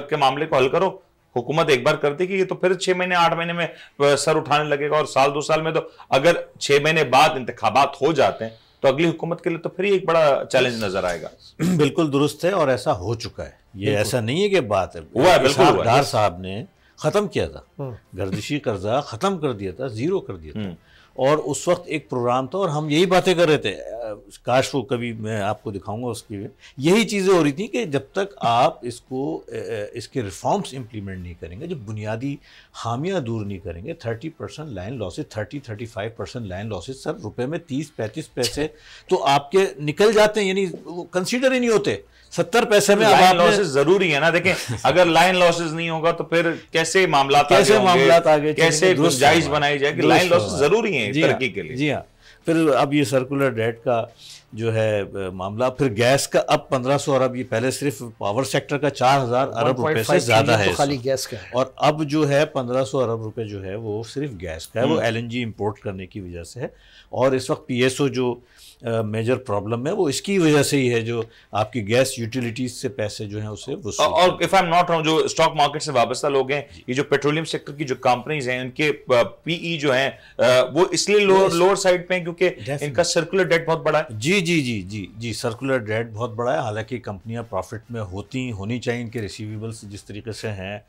के मामले को हल करो हुकूमत एक बार कि ये तो फिर छह महीने आठ महीने में सर उठाने लगेगा और साल दो साल में तो अगर छह महीने बाद इंतखाबात हो जाते हैं तो अगली हुकूमत के लिए तो फिर एक बड़ा चैलेंज नजर आएगा बिल्कुल दुरुस्त है और ऐसा हो चुका है ये ऐसा नहीं है कि बात है हुआ बिल्कुल साहब ने खत्म किया था हम्म। गर्दिशी कर्जा खत्म कर दिया था जीरो कर दिया था हम्म। और उस वक्त एक प्रोग्राम था और हम यही बातें कर रहे थे काश वो कभी मैं आपको दिखाऊंगा उसकी भी यही चीज़ें हो रही थी कि जब तक आप इसको इसके रिफॉर्म्स इंप्लीमेंट नहीं करेंगे जो बुनियादी हामियाँ दूर नहीं करेंगे thirty percent line losses thirty thirty five percent line losses sir रुपये में तीस पैंतीस पैसे तो आपके निकल जाते हैं यानी वो कंसिडर ही नहीं होते सत्तर पैसे में लाइन लॉसेस जरूरी है ना देखें अगर लाइन लॉसेस नहीं होगा तो फिर कैसे मामला कैसे मामला आगे कैसे गुंजाइश बनाई जाए कि लाइन लॉसेस जरूरी है तरक्की के हाँ, लिए जी हाँ फिर अब ये सर्कुलर डेट का जो है मामला फिर गैस का अब 1500 अरब ये पहले सिर्फ पावर सेक्टर का 4000 अरब रुपए से ज़्यादा है तो खाली गैस का है और अब जो है 1500 अरब रुपए जो है वो सिर्फ गैस का है वो एलएनजी हम्म। इंपोर्ट करने की वजह से है और इस वक्त पीएसओ जो मेजर प्रॉब्लम है वो इसकी वजह से ही है जो आपकी गैस यूटिलिटीज से पैसे जो हैं उसे और if I am not wrong जो स्टॉक मार्केट से वाबस्ता लोग हैं ये जो पेट्रोलियम सेक्टर की जो कंपनीज हैं उनके पीई e जो हैं वो इसलिए लोअर लोअर साइड पे हैं क्योंकि इनका सर्कुलर डेट बहुत बड़ा है जी जी जी जी जी सर्कुलर डेट बहुत बड़ा है हालांकि कंपनियां प्रॉफिट में होती होनी चाहिए इनके रिसीवेबल्स जिस तरीके से हैं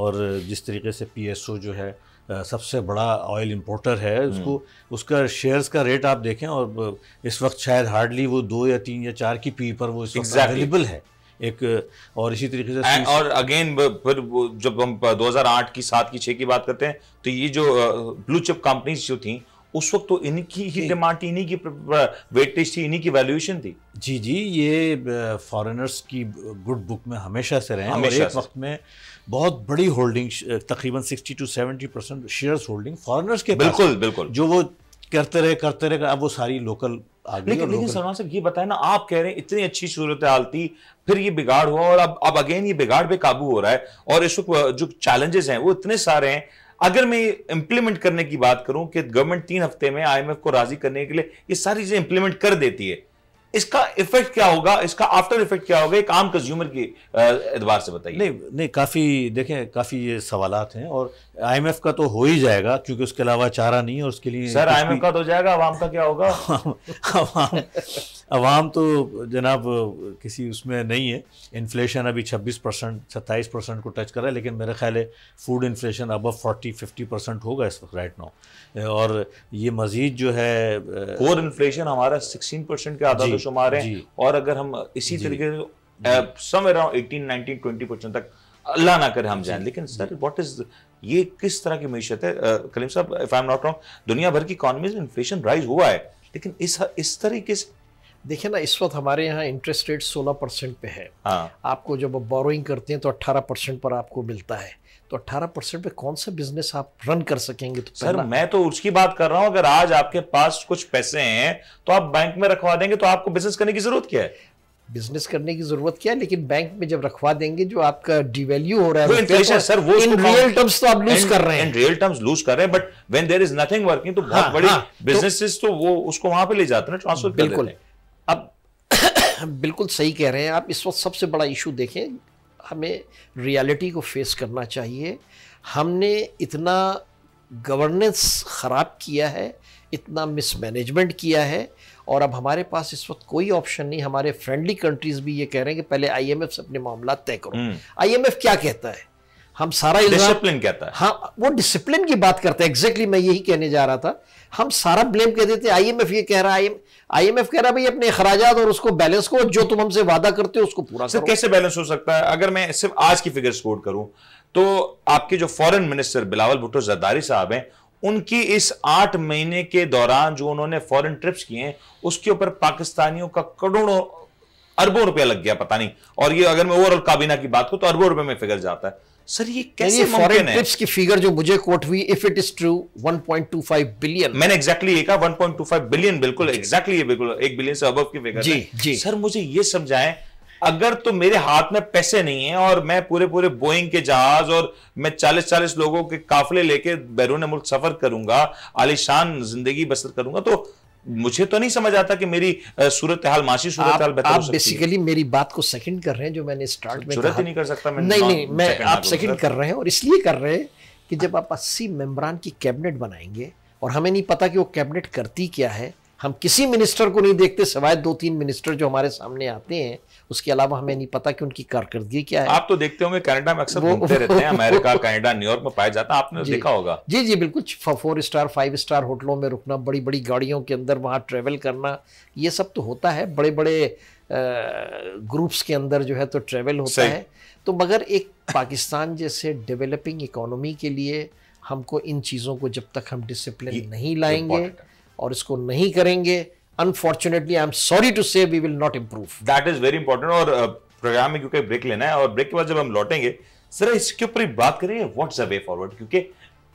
और जिस तरीके से पीएसओ जो है सबसे बड़ा ऑयल इम्पोर्टर है उसको उसका शेयर्स का रेट आप देखें और इस वक्त शायद हार्डली वो दो या तीन या चार की पी पर वो अवेलेबल है एक और इसी तरीके से और अगेन फिर जब हम 2008 की सात की छः की बात करते हैं तो ये जो ब्लू चिप कंपनीज जो थी उस वक्त तो इनकी ही डिमांड थी इन्हीं की वेटेज थी इन्हीं की वैल्यूएशन थी जी जी ये फॉरेनर्स की गुड बुक में हमेशा से रहे हमेशा और एक वक्त में बहुत बड़ी होल्डिंग तकरीबन sixty to seventy percent shares holding foreigners के बिल्कुल बिल्कुल जो वो करते रहे करते रहे अब वो सारी लोकल लेकिन लेकिन सलमान साहब ये बताए ना आप कह रहे हैं इतनी अच्छी सूरत हाल थी फिर ये बिगाड़ हुआ और अब अब अगेन ये बिगाड़ पे काबू हो रहा है और इस वक्त जो चैलेंजेस हैं वो इतने सारे हैं अगर मैं इंप्लीमेंट करने की बात करूं कि गवर्नमेंट तीन हफ्ते में आईएमएफ को राजी करने के लिए ये सारी चीजें इंप्लीमेंट कर देती है इसका इफेक्ट क्या होगा इसका आफ्टर इफेक्ट क्या होगा एक आम कंज्यूमर की एतबार से बताइए नहीं नहीं काफ़ी देखें काफ़ी ये सवाल हैं और आईएमएफ का तो हो ही जाएगा क्योंकि उसके अलावा चारा नहीं है उसके लिए सर आईएमएफ का तो हो जाएगा आवाम का क्या होगा आवाम आवाम तो जनाब किसी उसमें नहीं है इन्फ्लेशन अभी 26 परसेंट सत्ताईस परसेंट को टच कर रहा है लेकिन मेरा ख्याल है फूड इन्फ्लेशन अब 40 50 परसेंट होगा इस वक्त राइट नाउ और ये मज़ीद जो है और इन्फ्लेशन हमारा सिक्सटीन परसेंट के आदाद शुमार है और अगर हम इसी तरीके से रहा हूँ एटीन नाइनटीन ट्वेंटी परसेंट तक अल्लाह ना करे हम जाए लेकिन सर व्हाट इज़ ये किस तरह की मीशत है कलीम साहब if I am not wrong दुनिया भर की इकॉनमी में इन्फ्लेशन राइज हुआ है लेकिन इस इस तरीके से देखिए ना इस वक्त हमारे यहाँ इंटरेस्ट रेट 16 परसेंट पे है हाँ। आपको जब आप बोरोइंग करते हैं तो 18 परसेंट पर आपको मिलता है तो 18 परसेंट पे कौन सा बिजनेस आप रन कर सकेंगे तो सर मैं तो उसकी बात कर रहा हूँ अगर आज आपके पास कुछ पैसे हैं तो आप बैंक में रखवा देंगे तो आपको बिजनेस करने की जरूरत क्या है बिजनेस करने की जरूरत क्या है लेकिन बैंक में जब रखवा देंगे जो आपका डिवेल्यू हो रहा है इन्फ्लेशन सर वो इन रियल टर्म्स तो आप लूज कर रहे हैं इन रियल टर्म्स लूज कर रहे हैं but when there is nothing working तो बहुत हाँ, बड़ी बिजनेसेस हाँ, तो-, तो वो उसको वहां पे ले जाते हैं ट्रांसफर बिल्कुल अब बिल्कुल सही कह रहे हैं आप इस वक्त सबसे बड़ा इशू देखें हमें रियलिटी को फेस करना चाहिए हमने इतना गवर्नेंस ख़राब किया है इतना मिसमैनेजमेंट किया है और अब हमारे पास इस वक्त कोई ऑप्शन नहीं हमारे फ्रेंडली कंट्रीज भी ये कह रहे हैं कि पहले आईएमएफ से अपने मामला तय करो आईएमएफ हम्म। क्या कहता है हम सारा डिसिप्लिन कहता है हाँ वो डिसिप्लिन की बात करते हैं एग्जैक्टली मैं यही कहने जा रहा था हम सारा ब्लेम कह देते आई एम एफ ये कह रहा है आई एम एफ कह रहा भाई अपने अखराज और उसको बैलेंस को जो तुम हमसे वादा करते हो उसको पूरा सर कैसे बैलेंस हो सकता है अगर मैं सिर्फ आज की फिगर्स कोट करूं तो आपके जो फॉरेन मिनिस्टर बिलावल भुट्टो जरदारी साहब हैं उनकी इस आठ महीने के दौरान जो उन्होंने फॉरेन ट्रिप्स किए हैं उसके ऊपर पाकिस्तानियों का करोड़ों अरबों रुपया लग गया पता नहीं और ये अगर मैं ओवरऑल काबीना की बात करूं तो अरबों रुपए में फिगर जाता है सर ये कैसे फॉरेन ट्रिप्स की फिगर जो मुझे कोट हुई if it is true 1.25 billion मैंने एग्जैक्टली exactly ये कहा 1.25 बिलियन बिल्कुल एग्जैक्टली exactly ये बिल्कुल एक बिलियन से अबव की फिगर जी जी सर मुझे ये समझाएं अगर तो मेरे हाथ में पैसे नहीं है और मैं पूरे पूरे बोइंग के जहाज और मैं चालीस चालीस लोगों के काफले लेके बैरून मुल्क सफर करूंगा आलिशान जिंदगी बसर करूंगा तो मुझे तो नहीं समझ आता कि मेरी सूरत हाल माशी सूरत हाल बेहतर आप बेसिकली मेरी बात को सेकंड कर रहे हैं जो मैंने स्टार्ट में कहा नहीं कर सकता मैं नहीं नहीं मैं आप सेकंड कर रहे हैं और इसलिए कर रहे हैं कि जब आप अस्सी मेम्बरान की कैबिनेट बनाएंगे और हमें नहीं पता कि वो कैबिनेट करती क्या है हम किसी मिनिस्टर को नहीं देखते सवाए दो तीन मिनिस्टर जो हमारे सामने आते हैं उसके अलावा हमें नहीं पता कि उनकी कारकर्दगी क्या है आप तो देखते होंगे कनाडा में अक्सर घूमते रहते हैं अमेरिका कनाडा न्यूयॉर्क में पाया जाता है आपने देखा होगा जी जी बिल्कुल फोर स्टार फाइव स्टार होटलों में रुकना बड़ी बड़ी गाड़ियों के अंदर वहाँ ट्रेवल करना ये सब तो होता है बड़े बड़े ग्रुप्स के अंदर जो है तो ट्रेवल होता है तो मगर एक पाकिस्तान जैसे डेवलपिंग इकोनॉमी के लिए हमको इन चीज़ों को जब तक हम डिसिप्लिन नहीं लाएंगे और इसको नहीं करेंगे unfortunately I am sorry to say we will not improve that is very important और प्रोग्राम uh, में क्योंकि ब्रेक लेना है और ब्रेक के बाद जब हम लौटेंगे सर इसके ऊपर बात करेंगे व्हाट्स अ वे फॉरवर्ड क्योंकि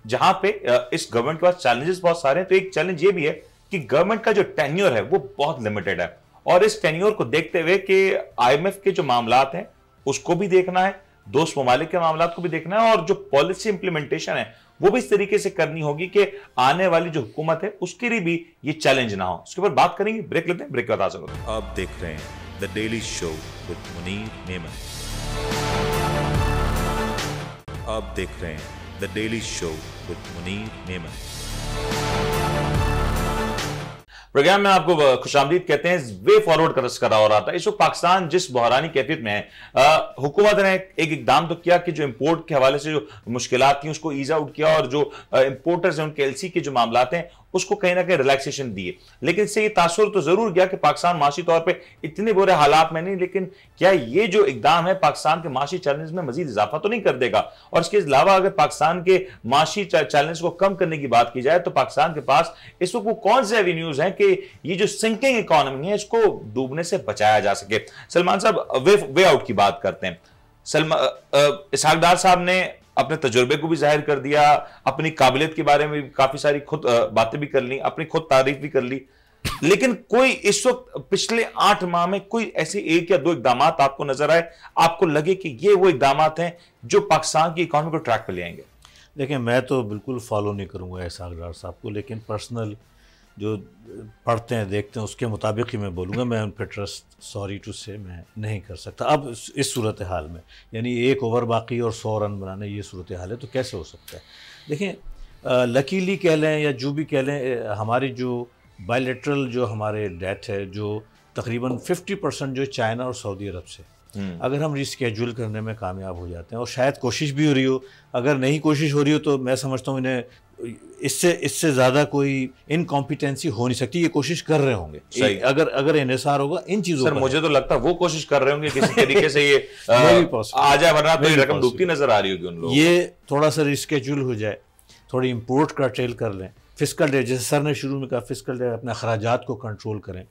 जहां पे uh, इस गवर्नमेंट के पास चैलेंजेस बहुत सारे हैं तो एक चैलेंज ये भी है कि गवर्नमेंट का जो टेन्यूर है वो बहुत लिमिटेड है और इस टेन्यूर को देखते हुए कि आईएमएफ के जो मामला हैं उसको भी देखना है दोस्त ममालिक के मामला को भी देखना है और जो पॉलिसी इंप्लीमेंटेशन है वो भी इस तरीके से करनी होगी कि आने वाली जो हुकूमत है उसके लिए भी ये चैलेंज ना हो उसके ऊपर बात करेंगे ब्रेक लेते हैं ब्रेक के बाद हाजिर आप देख रहे हैं the Daily Show with Munir Memon आप देख रहे हैं the Daily Show with Munir Memon program में आपको खुश आमदीद कहते हैं वे फॉरवर्ड कर रहा हो रहा था इस वक्त पाकिस्तान जिस बहरानी कैफियत में है हुकूमत ने एक इकदाम तो किया कि जो इम्पोर्ट के हवाले से जो मुश्किल थी उसको ईज आउट किया और जो इम्पोर्टर्स हैं उनके एलसी के जो मामला हैं उसको कहीं ना कहीं रिलैक्सेशन दिए लेकिन इससे ये तासुर तो जरूर गया कि पाकिस्तान माशी तौर पर इतने बुरे हालात में नहीं लेकिन क्या ये जो इकदाम है पाकिस्तान के माशी चैलेंज में मजीद इजाफा तो नहीं कर देगा और इसके अलावा अगर पाकिस्तान के माशी चैलेंज को कम करने की बात की जाए तो पाकिस्तान के पास इस वक्त कौन से एवेन्यूज हैं कि ये जो सिंकिंग इकोनॉमी है इसको डूबने से बचाया जा सके सलमान साहब वे, वे आउट की बात करते हैं सलमान इसहाकदार साहब ने अपने तजुर्बे को भी जाहिर कर दिया अपनी काबिलियत के बारे में काफी सारी खुद बातें भी कर ली अपनी खुद तारीफ भी कर ली लेकिन कोई इस वक्त पिछले आठ माह में कोई ऐसे एक या दो इकदाम आपको नजर आए आपको लगे कि ये वो इकदाम हैं जो पाकिस्तान की इकोनॉमी को ट्रैक पर ले आएंगे देखिए मैं तो बिल्कुल फॉलो नहीं करूंगा एहसान साहब को लेकिन पर्सनल जो पढ़ते हैं देखते हैं उसके मुताबिक ही मैं बोलूँगा मैं उन पर ट्रस्ट सॉरी टू से मैं नहीं कर सकता अब इस सूरत हाल में यानी एक ओवर बाकी और सौ रन बनाने ये सूरत हाल है तो कैसे हो सकता है देखें लकीली कह लें या जो भी कह लें हमारी जो बायोलेट्रल जो हमारे डेट है जो तकरीबन 50 परसेंट जो चाइना और सऊदी अरब से हम्म। अगर हम रिस्केजूल करने में कामयाब हो जाते हैं और शायद कोशिश भी हो रही हो अगर नहीं कोशिश हो रही हो तो मैं समझता हूँ इन्हें इससे इससे ज़्यादा कोई इनकॉम्पिटेंसी हो नहीं सकती ये कोशिश कर रहे होंगे सही। अगर अगर इसार होगा इन चीज़ों सर मुझे तो लगता है वो कोशिश कर रहे होंगे किसी तरीके से ये आ जाए वरना तो रकम डूबती नजर आ रही होगी उन लोगों ये थोड़ा सा रिस्केचुअल हो जाए थोड़ी इम्पोर्ट का ट्रेल कर लें फिजिकल डेट जैसे सर ने शुरू में कहा फिजिकल डेट अपने अखराज को कंट्रोल करें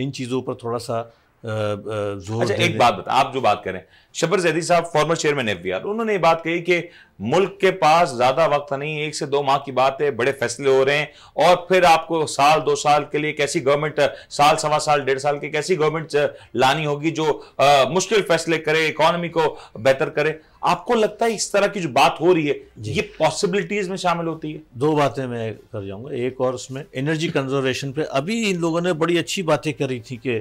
इन चीज़ों पर थोड़ा सा जोर अच्छा एक बात बता आप जो बात करें शबर जैदी साहब फॉर्मर चेयरमैन एफ उन्होंने ये बात कही कि मुल्क के पास ज्यादा वक्त नहीं एक से दो माह की बात है बड़े फैसले हो रहे हैं और फिर आपको साल दो साल के लिए कैसी गवर्नमेंट साल सवा साल डेढ़ साल की कैसी गवर्नमेंट लानी होगी जो आ, मुश्किल फैसले करे इकोनॉमी को बेहतर करे आपको लगता है इस तरह की जो बात हो रही है ये पॉसिबिलिटीज में शामिल होती है दो बातें मैं कर जाऊंगा एक और उसमें एनर्जी कंजर्वेशन पे अभी इन लोगों ने बड़ी अच्छी बातें करी थी कि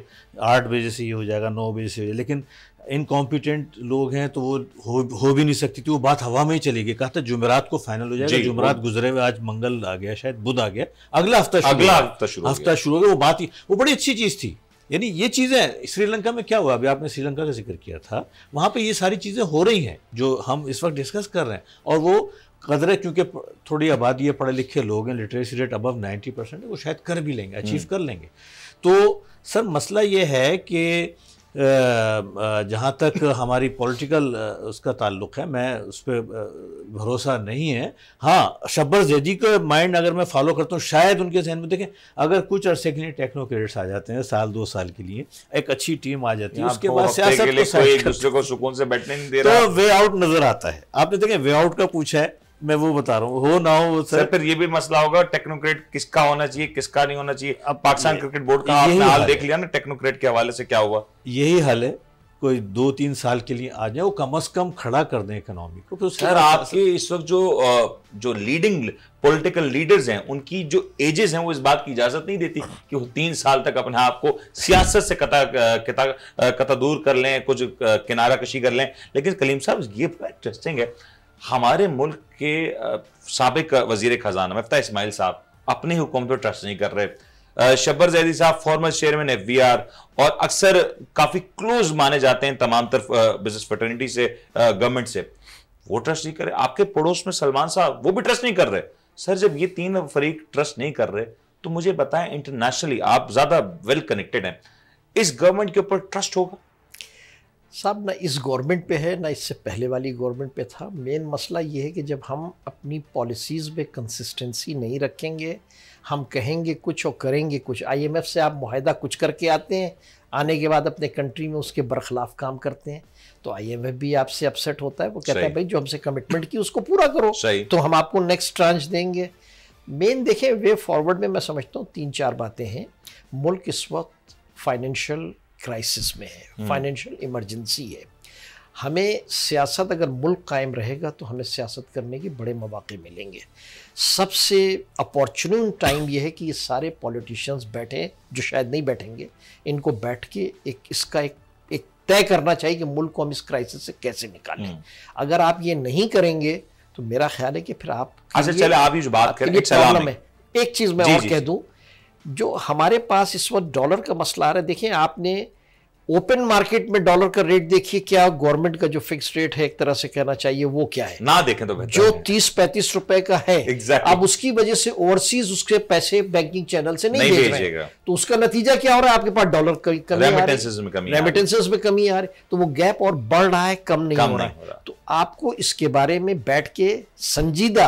आठ बजे से ये हो जाएगा नौ बजे से लेकिन इनकॉम्पिटेंट लोग हैं तो वो हो, हो भी नहीं सकती थी वो बात हवा में ही चली गई कहा था जुमेरात को फाइनल हो जाएगा जुमरात गुजरे हुए आज मंगल आ गया शायद बुध आ गया अगला हफ्ता अगला हफ्ता शुरू हफ्ता शुरू हो गया वो बात ही वो बड़ी अच्छी चीज़ थी यानी ये चीज़ें श्रीलंका में क्या हुआ अभी आपने श्रीलंका का जिक्र किया था वहाँ पर ये सारी चीज़ें हो रही हैं जो हम इस वक्त डिस्कस कर रहे हैं और वो कदर क्योंकि थोड़ी आबादी है पढ़े लिखे लोग हैं literacy rate above ninety percent है वो शायद कर भी लेंगे अचीव हम्म। कर लेंगे तो सर मसला ये है कि जहाँ तक हमारी पॉलिटिकल उसका ताल्लुक है मैं उस पर भरोसा नहीं है हाँ शब्बर जैदी का माइंड अगर मैं फॉलो करता हूँ शायद उनके जहन में देखें अगर कुछ अरसे के लिए टेक्नोक्रेट्स आ जाते हैं साल दो साल के लिए एक अच्छी टीम आ जाती है उसके बाद सियासत तो को एक दूसरे को सुकून से बैठने नहीं दे तो रहा तो वे आउट नज़र आता है आपने देखें वे आउट का पूछा है मैं वो बता रहा हूँ हो ना हो सर, सर फिर ये भी मसला होगा टेक्नोक्रेट किसका होना चाहिए किसका नहीं होना चाहिए अब पाकिस्तान क्रिकेट बोर्ड का आपने हाल देख लिया ना टेक्नोक्रेट के हवाले से क्या हुआ यही हाल है कोई दो तीन साल के लिए आ जाए वो कम से कम खड़ा कर दें इकोनॉमी को सर आपके इस वक्त जो जो लीडिंग पॉलिटिकल लीडर्स हैं उनकी जो एजेस हैं वो इस बात की इजाजत नहीं देती कि वो तीन साल तक अपने आप को सियासत से कता कता कता दूर कर लें कुछ किनारा कशी कर लें लेकिन कलीम साहब ये इंटरेस्टिंग है हमारे मुल्क के सबक वजीर खजाना मफ्ता इसमाइल साहब अपनी हुकूमत पर ट्रस्ट नहीं कर रहे शब्बर जैदी साहब former chairman F B R और अक्सर काफ़ी क्लोज माने जाते हैं तमाम तरफ बिजनेस फर्टर्निटी से गवर्नमेंट से वो ट्रस्ट नहीं कर रहे आपके पड़ोस में सलमान साहब वो भी ट्रस्ट नहीं कर रहे सर जब ये तीन फरीक ट्रस्ट नहीं कर रहे तो मुझे बताएं इंटरनेशनली आप ज़्यादा वेल कनेक्टेड हैं इस गवर्नमेंट के ऊपर ट्रस्ट होगा साहब ना इस गवर्नमेंट पे है ना इससे पहले वाली गवर्नमेंट पे था मेन मसला ये है कि जब हम अपनी पॉलिसीज़ में कंसिस्टेंसी नहीं रखेंगे हम कहेंगे कुछ और करेंगे कुछ आईएमएफ से आप माहिदा कुछ करके आते हैं आने के बाद अपने कंट्री में उसके बरखिलाफ काम करते हैं तो आईएमएफ भी आपसे अपसेट होता है वो कहता है भाई जो हमसे कमिटमेंट की उसको पूरा करो तो हम आपको नेक्स्ट ट्रांच देंगे मेन देखें वे फॉरवर्ड में मैं समझता हूँ तीन चार बातें हैं मुल्क इस वक्त फाइनेंशियल क्राइसिस में है हम्म। फाइनेंशियल इमरजेंसी है हमें सियासत अगर मुल्क कायम रहेगा तो हमें सियासत करने के बड़े मौाक़े मिलेंगे सबसे अपॉर्चुन टाइम यह है कि ये सारे पॉलिटिशियंस बैठे जो शायद नहीं बैठेंगे इनको बैठ के एक इसका एक एक तय करना चाहिए कि मुल्क को हम इस क्राइसिस से कैसे निकालें हम्म। अगर आप ये नहीं करेंगे तो मेरा ख्याल है कि फिर आप अच्छा, चले आप ही जो बात करें एक चीज़ मैं और कह दूँ जो हमारे पास इस वक्त डॉलर का मसला आ रहा है देखें आपने ओपन मार्केट में डॉलर का रेट देखिए क्या गवर्नमेंट का जो फिक्स रेट है एक तरह से कहना चाहिए वो क्या है ना देखें तो जो तीस पैंतीस रुपए का है exactly. अब उसकी वजह से ओवरसीज उसके पैसे बैंकिंग चैनल से नहीं, नहीं भेजेगा तो उसका नतीजा क्या हो रहा है आपके पास डॉलर की कमी रेमिटेंसेज में कमी में कमी आ रही तो वो गैप और बढ़ रहा है कम नहीं हो रहा है तो आपको इसके बारे में बैठ के संजीदा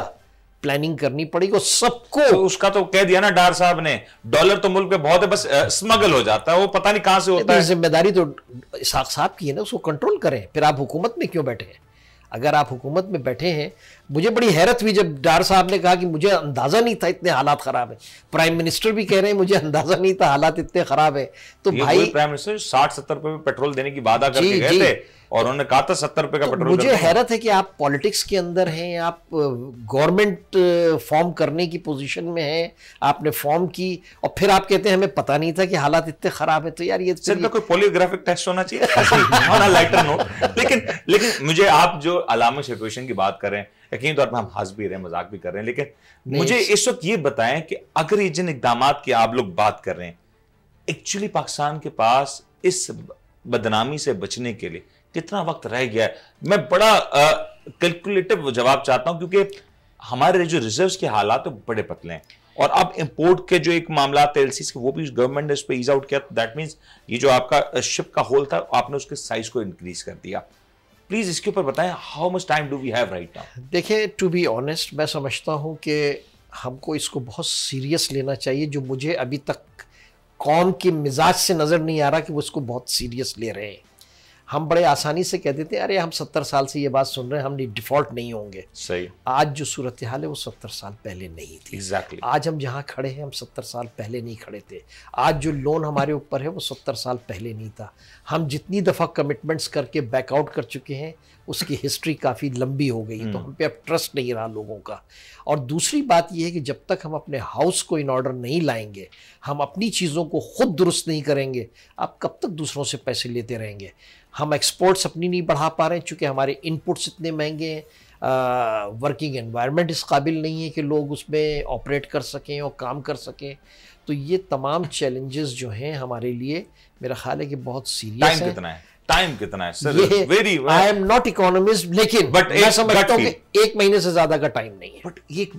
प्लानिंग करनी पड़ेगी और सबको तो उसका तो कह दिया ना डार साहब ने डॉलर तो मुल्क पे बहुत है बस स्मगल हो जाता है वो पता नहीं कहां से होता है जिम्मेदारी तो साहब की है ना उसको कंट्रोल करें फिर आप हुकूमत में क्यों बैठे हैं अगर आप हुकूमत में बैठे हैं मुझे बड़ी हैरत हुई जब डार साहब ने कहा कि मुझे अंदाज़ा नहीं था इतने हालात ख़राब है प्राइम मिनिस्टर भी कह रहे हैं मुझे अंदाज़ा नहीं था हालात इतने ख़राब है तो भाई प्राइम मिनिस्टर साठ सत्तर रुपए में पेट्रोल देने की वादा करके गए थे और उन्होंने कहा था सत्तर रुपए का तो पेट्रोल मुझे हैरत है कि आप पॉलिटिक्स के अंदर हैं आप गवर्नमेंट फॉर्म करने की पोजीशन में हैं आपने फॉर्म की और फिर आप कहते हैं हमें पता नहीं था कि हालात इतने खराब है तो यार ये तो, तो कोई पोलियोग्राफिक टेस्ट होना चाहिए लेकिन लेकिन मुझे आप जो अलामी सिचुएशन की बात करें यकीन तौर पर हम हंस भी रहे हैं मजाक भी कर रहे हैं लेकिन मुझे इस वक्त ये बताएं कि अगर ये जिन इकदाम की आप लोग बात कर रहे हैं एक्चुअली पाकिस्तान के पास इस बदनामी से बचने के लिए कितना वक्त रह गया है मैं बड़ा कैलकुलेटिव जवाब चाहता हूं क्योंकि हमारे जो रिजर्व के हालात तो बड़े पतले हैं और अब इंपोर्ट के जो एक मामला एल के वो भी गवर्नमेंट ने इस पर ईज आउट किया दैट तो मीन्स ये जो आपका शिप का होल था आपने उसके साइज को इंक्रीज कर दिया प्लीज़ इसके ऊपर बताएं how much time do we have right now देखिए टू बी ऑनेस्ट मैं समझता हूँ कि हमको इसको बहुत सीरियस लेना चाहिए जो मुझे अभी तक कौन के मिजाज से नज़र नहीं आ रहा कि वो इसको बहुत सीरियस ले रहे हैं हम बड़े आसानी से कह देते हैं अरे हम सत्तर साल से ये बात सुन रहे हैं हम डिफॉल्ट नहीं होंगे सही आज जो सूरत हाल है वो सत्तर साल पहले नहीं थी exactly. आज हम जहाँ खड़े हैं हम सत्तर साल पहले नहीं खड़े थे आज जो लोन हमारे ऊपर है वो सत्तर साल पहले नहीं था हम जितनी दफ़ा कमिटमेंट्स करके बैकआउट कर चुके हैं उसकी हिस्ट्री काफ़ी लंबी हो गई तो हम्म। हम पे अब ट्रस्ट नहीं रहा लोगों का और दूसरी बात यह है कि जब तक हम अपने हाउस को इन ऑर्डर नहीं लाएंगे हम अपनी चीज़ों को खुद दुरुस्त नहीं करेंगे आप कब तक दूसरों से पैसे लेते रहेंगे हम एक्सपोर्ट्स अपनी नहीं बढ़ा पा रहे हैं चूँकि हमारे इनपुट्स इतने महंगे हैं वर्किंग एनवायरनमेंट इस काबिल नहीं है कि लोग उसमें ऑपरेट कर सकें और काम कर सकें तो ये तमाम चैलेंजेस जो हैं हमारे लिए मेरा ख्याल है कि बहुत सीरियस है कितना है टाइम कितना है sir very I am not economist लेकिन बट मैं समझता हूँ एक महीने से ज्यादा का टाइम नहीं है बट एक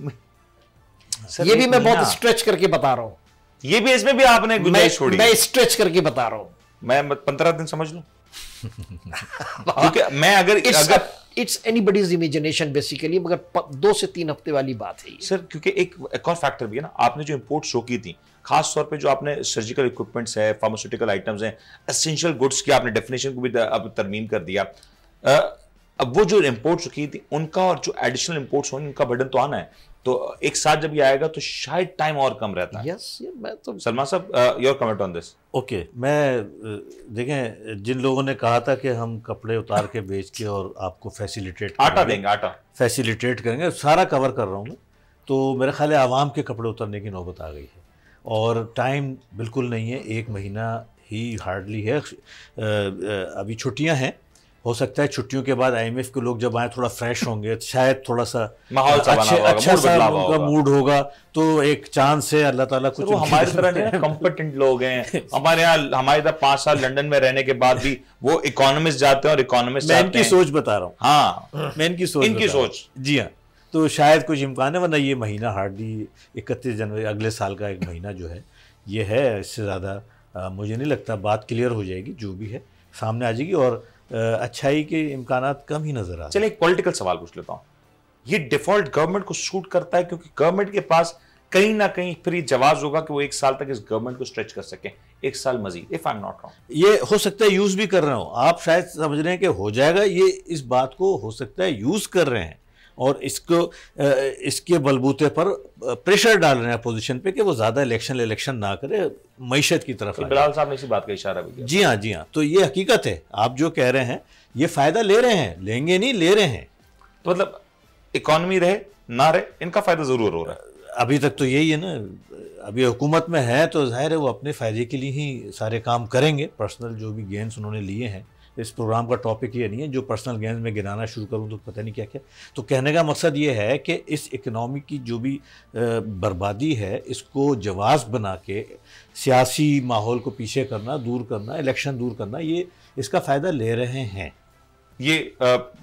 सर, ये भी मैं बहुत स्ट्रेच करके बता रहा हूँ ये भी इसमें भी आपने गुंजाइश छोड़ी मैं स्ट्रेच करके बता रहा हूँ मैं पंद्रह दिन समझ लू क्योंकि मैं अगर इट्स अगर इट्स एनीबडीज इमेजिनेशन बेसिकली मगर दो से तीन हफ्ते वाली बात है सर क्योंकि एक एक और फैक्टर भी है ना आपने जो इम्पोर्ट शो की थी खास तौर पे जो आपने सर्जिकल इक्विपमेंट्स है फार्मास्यूटिकल आइटम्स हैं एसेंशियल गुड्स की आपने डेफिनेशन को भी अब तरमीम कर दिया अब वो जो इम्पोर्ट्स की थी उनका और जो एडिशनल इम्पोर्ट्स होंगे उनका बर्डन तो आना है तो एक साथ जब ये आएगा तो शायद टाइम और कम रहता है यस ये मैं तो सलमान साहब your comment on this okay मैं uh, देखें जिन लोगों ने कहा था कि हम कपड़े उतार के बेच के और आपको फैसिलिटेट आटा देंगे आटा फैसिलिटेट करेंगे सारा कवर कर रहा हूँ मैं तो मेरे ख्याल है आवाम के कपड़े उतरने की नौबत आ गई है और टाइम बिल्कुल नहीं है एक महीना ही हार्डली है uh, uh, अभी छुट्टियाँ हैं हो सकता है छुट्टियों के बाद आई के लोग जब आए थोड़ा फ्रेश होंगे शायद थोड़ा सा माहौल अच्छे अच्छा सा उनका मूड होगा तो एक चांस है अल्लाह ताला कुछ हमारे तरह नहीं कॉम्पिटेंट लोग हैं हमारे यहाँ हमारे इधर पांच साल लंदन में रहने के बाद भी वो इकोनॉमिस्ट जाते हैं और इकोनॉमिस्ट मैं इनकी सोच बता रहा हूँ हाँ मैं इनकी सोच इनकी सोच जी हाँ तो शायद कुछ इम्कान है वरना ये महीना हार्डली इकतीस जनवरी अगले साल का एक महीना जो है ये है इससे ज़्यादा मुझे नहीं लगता बात क्लियर हो जाएगी जो भी है सामने आ जाएगी और अच्छाई के इम्कान कम ही नजर आ चलिए एक पॉलिटिकल सवाल पूछ लेता हूँ ये डिफॉल्ट गवर्नमेंट को सूट करता है क्योंकि गवर्नमेंट के पास कहीं ना कहीं फिर ये जवाब होगा कि वो एक साल तक इस गवर्नमेंट को स्ट्रेच कर सके एक साल मजीद if I am not wrong ये हो सकता है यूज भी कर रहे हो आप शायद समझ रहे हैं कि हो जाएगा ये इस बात को हो सकता है यूज कर रहे हैं और इसको इसके बलबूते पर प्रेशर डाल रहे हैं अपोजिशन पे कि वो ज़्यादा इलेक्शन इलेक्शन ना करे मीशत की तरफ बिलाल साहब ने इसी बात का इशारा भी किया जी हाँ जी हाँ तो ये हकीकत है आप जो कह रहे हैं ये फ़ायदा ले रहे हैं लेंगे नहीं ले रहे हैं तो मतलब इकॉनमी रहे ना रहे इनका फ़ायदा ज़रूर हो रहा है अभी तक तो यही है ना अभी हुकूमत में है तो जाहिर है वो अपने फ़ायदे के लिए ही सारे काम करेंगे पर्सनल जो भी गेंस उन्होंने लिए हैं इस प्रोग्राम का टॉपिक ये नहीं है जो पर्सनल गेंस में गिनाना शुरू करूँ तो पता नहीं क्या क्या तो कहने का मकसद ये है कि इस इकनॉमी की जो भी बर्बादी है इसको जवाब बना के सियासी माहौल को पीछे करना दूर करना इलेक्शन दूर करना ये इसका फ़ायदा ले रहे हैं ये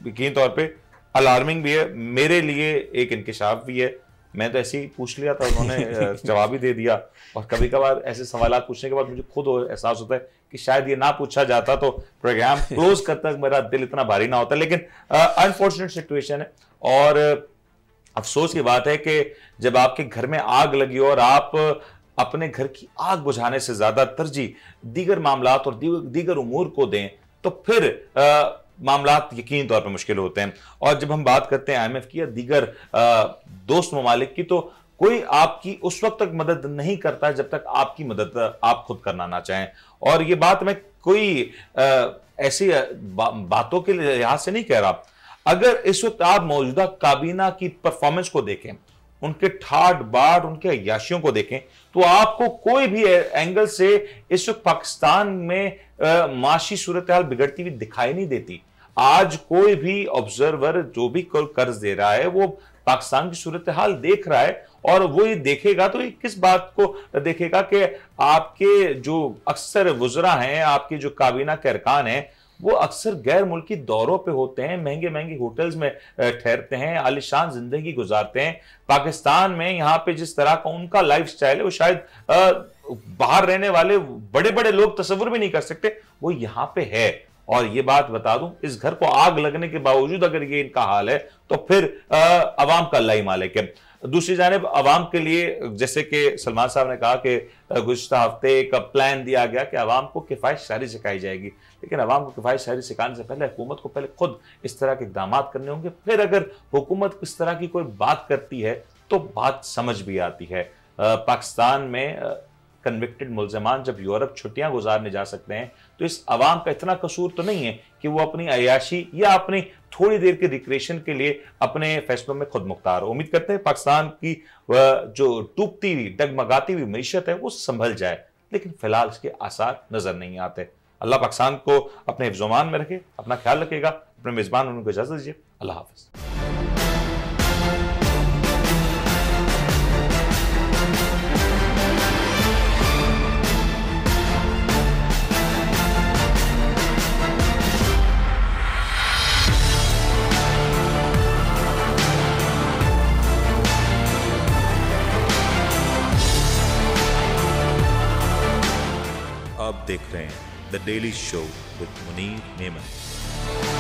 यकीन तौर पर अलार्मिंग भी है मेरे लिए एक इंकशाफ भी है मैं तो ऐसे ही पूछ लिया था उन्होंने जवाब ही दे दिया और कभी कभार ऐसे सवाल पूछने के बाद मुझे खुद एहसास होता है कि शायद ये ना पूछा जाता तो प्रोग्राम क्लोज कर तक मेरा दिल इतना भारी ना होता लेकिन अनफॉर्चुनेट सिचुएशन है और अफसोस की बात है कि जब आपके घर में आग लगी और आप अपने घर की आग बुझाने से ज्यादा तरजीह दीगर मामला और दीगर उमूर को दें तो फिर मामला यकीन तौर पर मुश्किल होते हैं और जब हम बात करते हैं आईएमएफ की या दीगर दोस्त ममालिक की तो कोई आपकी उस वक्त तक मदद नहीं करता जब तक आपकी मदद आप खुद करना ना चाहें और ये बात मैं कोई ऐसी बा, बातों के लिहाज से नहीं कह रहा अगर इस वक्त आप मौजूदा काबीना की परफॉर्मेंस को देखें उनके ठाट बाट उनके अयाशियों को देखें तो आपको कोई भी एंगल से इस वक्त पाकिस्तान में माशी सूरत हाल बिगड़ती हुई दिखाई नहीं देती आज कोई भी ऑब्जर्वर जो भी कर्ज दे रहा है वो पाकिस्तान की सूरत हाल देख रहा है और वो ये देखेगा तो ये किस बात को देखेगा कि आपके जो अक्सर वजरा हैं आपके जो काबीना के अरकान हैं वो अक्सर गैर मुल्की दौरों पे होते हैं महंगे महंगे होटल्स में ठहरते हैं आलिशान जिंदगी गुजारते हैं पाकिस्तान में यहाँ पे जिस तरह का उनका लाइफ है वो शायद बाहर रहने वाले बड़े बड़े लोग तस्वर भी नहीं कर सकते वो यहाँ पे है और ये बात बता दूं इस घर को आग लगने के बावजूद अगर ये इनका हाल है तो फिर अवाम का लाई मालिक है दूसरी जानब आवाम के लिए जैसे कि सलमान साहब ने कहा कि गुजत हफ्ते का प्लान दिया गया कि आवाम को किफ़ायत शहरी सिखाई जाएगी लेकिन आवाम को किफ़ायत शहरी सिखाने से पहले हुकूमत को पहले खुद इस तरह के इकदाम करने होंगे फिर अगर हुकूमत इस तरह की कोई बात करती है तो बात समझ भी आती है पाकिस्तान में कन्विक्टेड मुलजमान जब यूरोप छुट्टियां गुजारने जा सकते हैं तो इस आवाम का इतना कसूर तो नहीं है कि वो अपनी अयाशी या अपनी थोड़ी देर के रिक्रेशन के लिए अपने फैसलों में खुद मुख्तार हो उम्मीद करते हैं पाकिस्तान की जो डूबती हुई डगमगाती हुई मीशत है वो संभल जाए लेकिन फिलहाल इसके आसार नजर नहीं आते अल्लाह पाकिस्तान को अपने हिफ्जुमान में रखे अपना ख्याल रखेगा अपने मेज़बान उनको इजाज़त दीजिए अल्लाह हाफिज़ The Daily Show with Munir Neiman.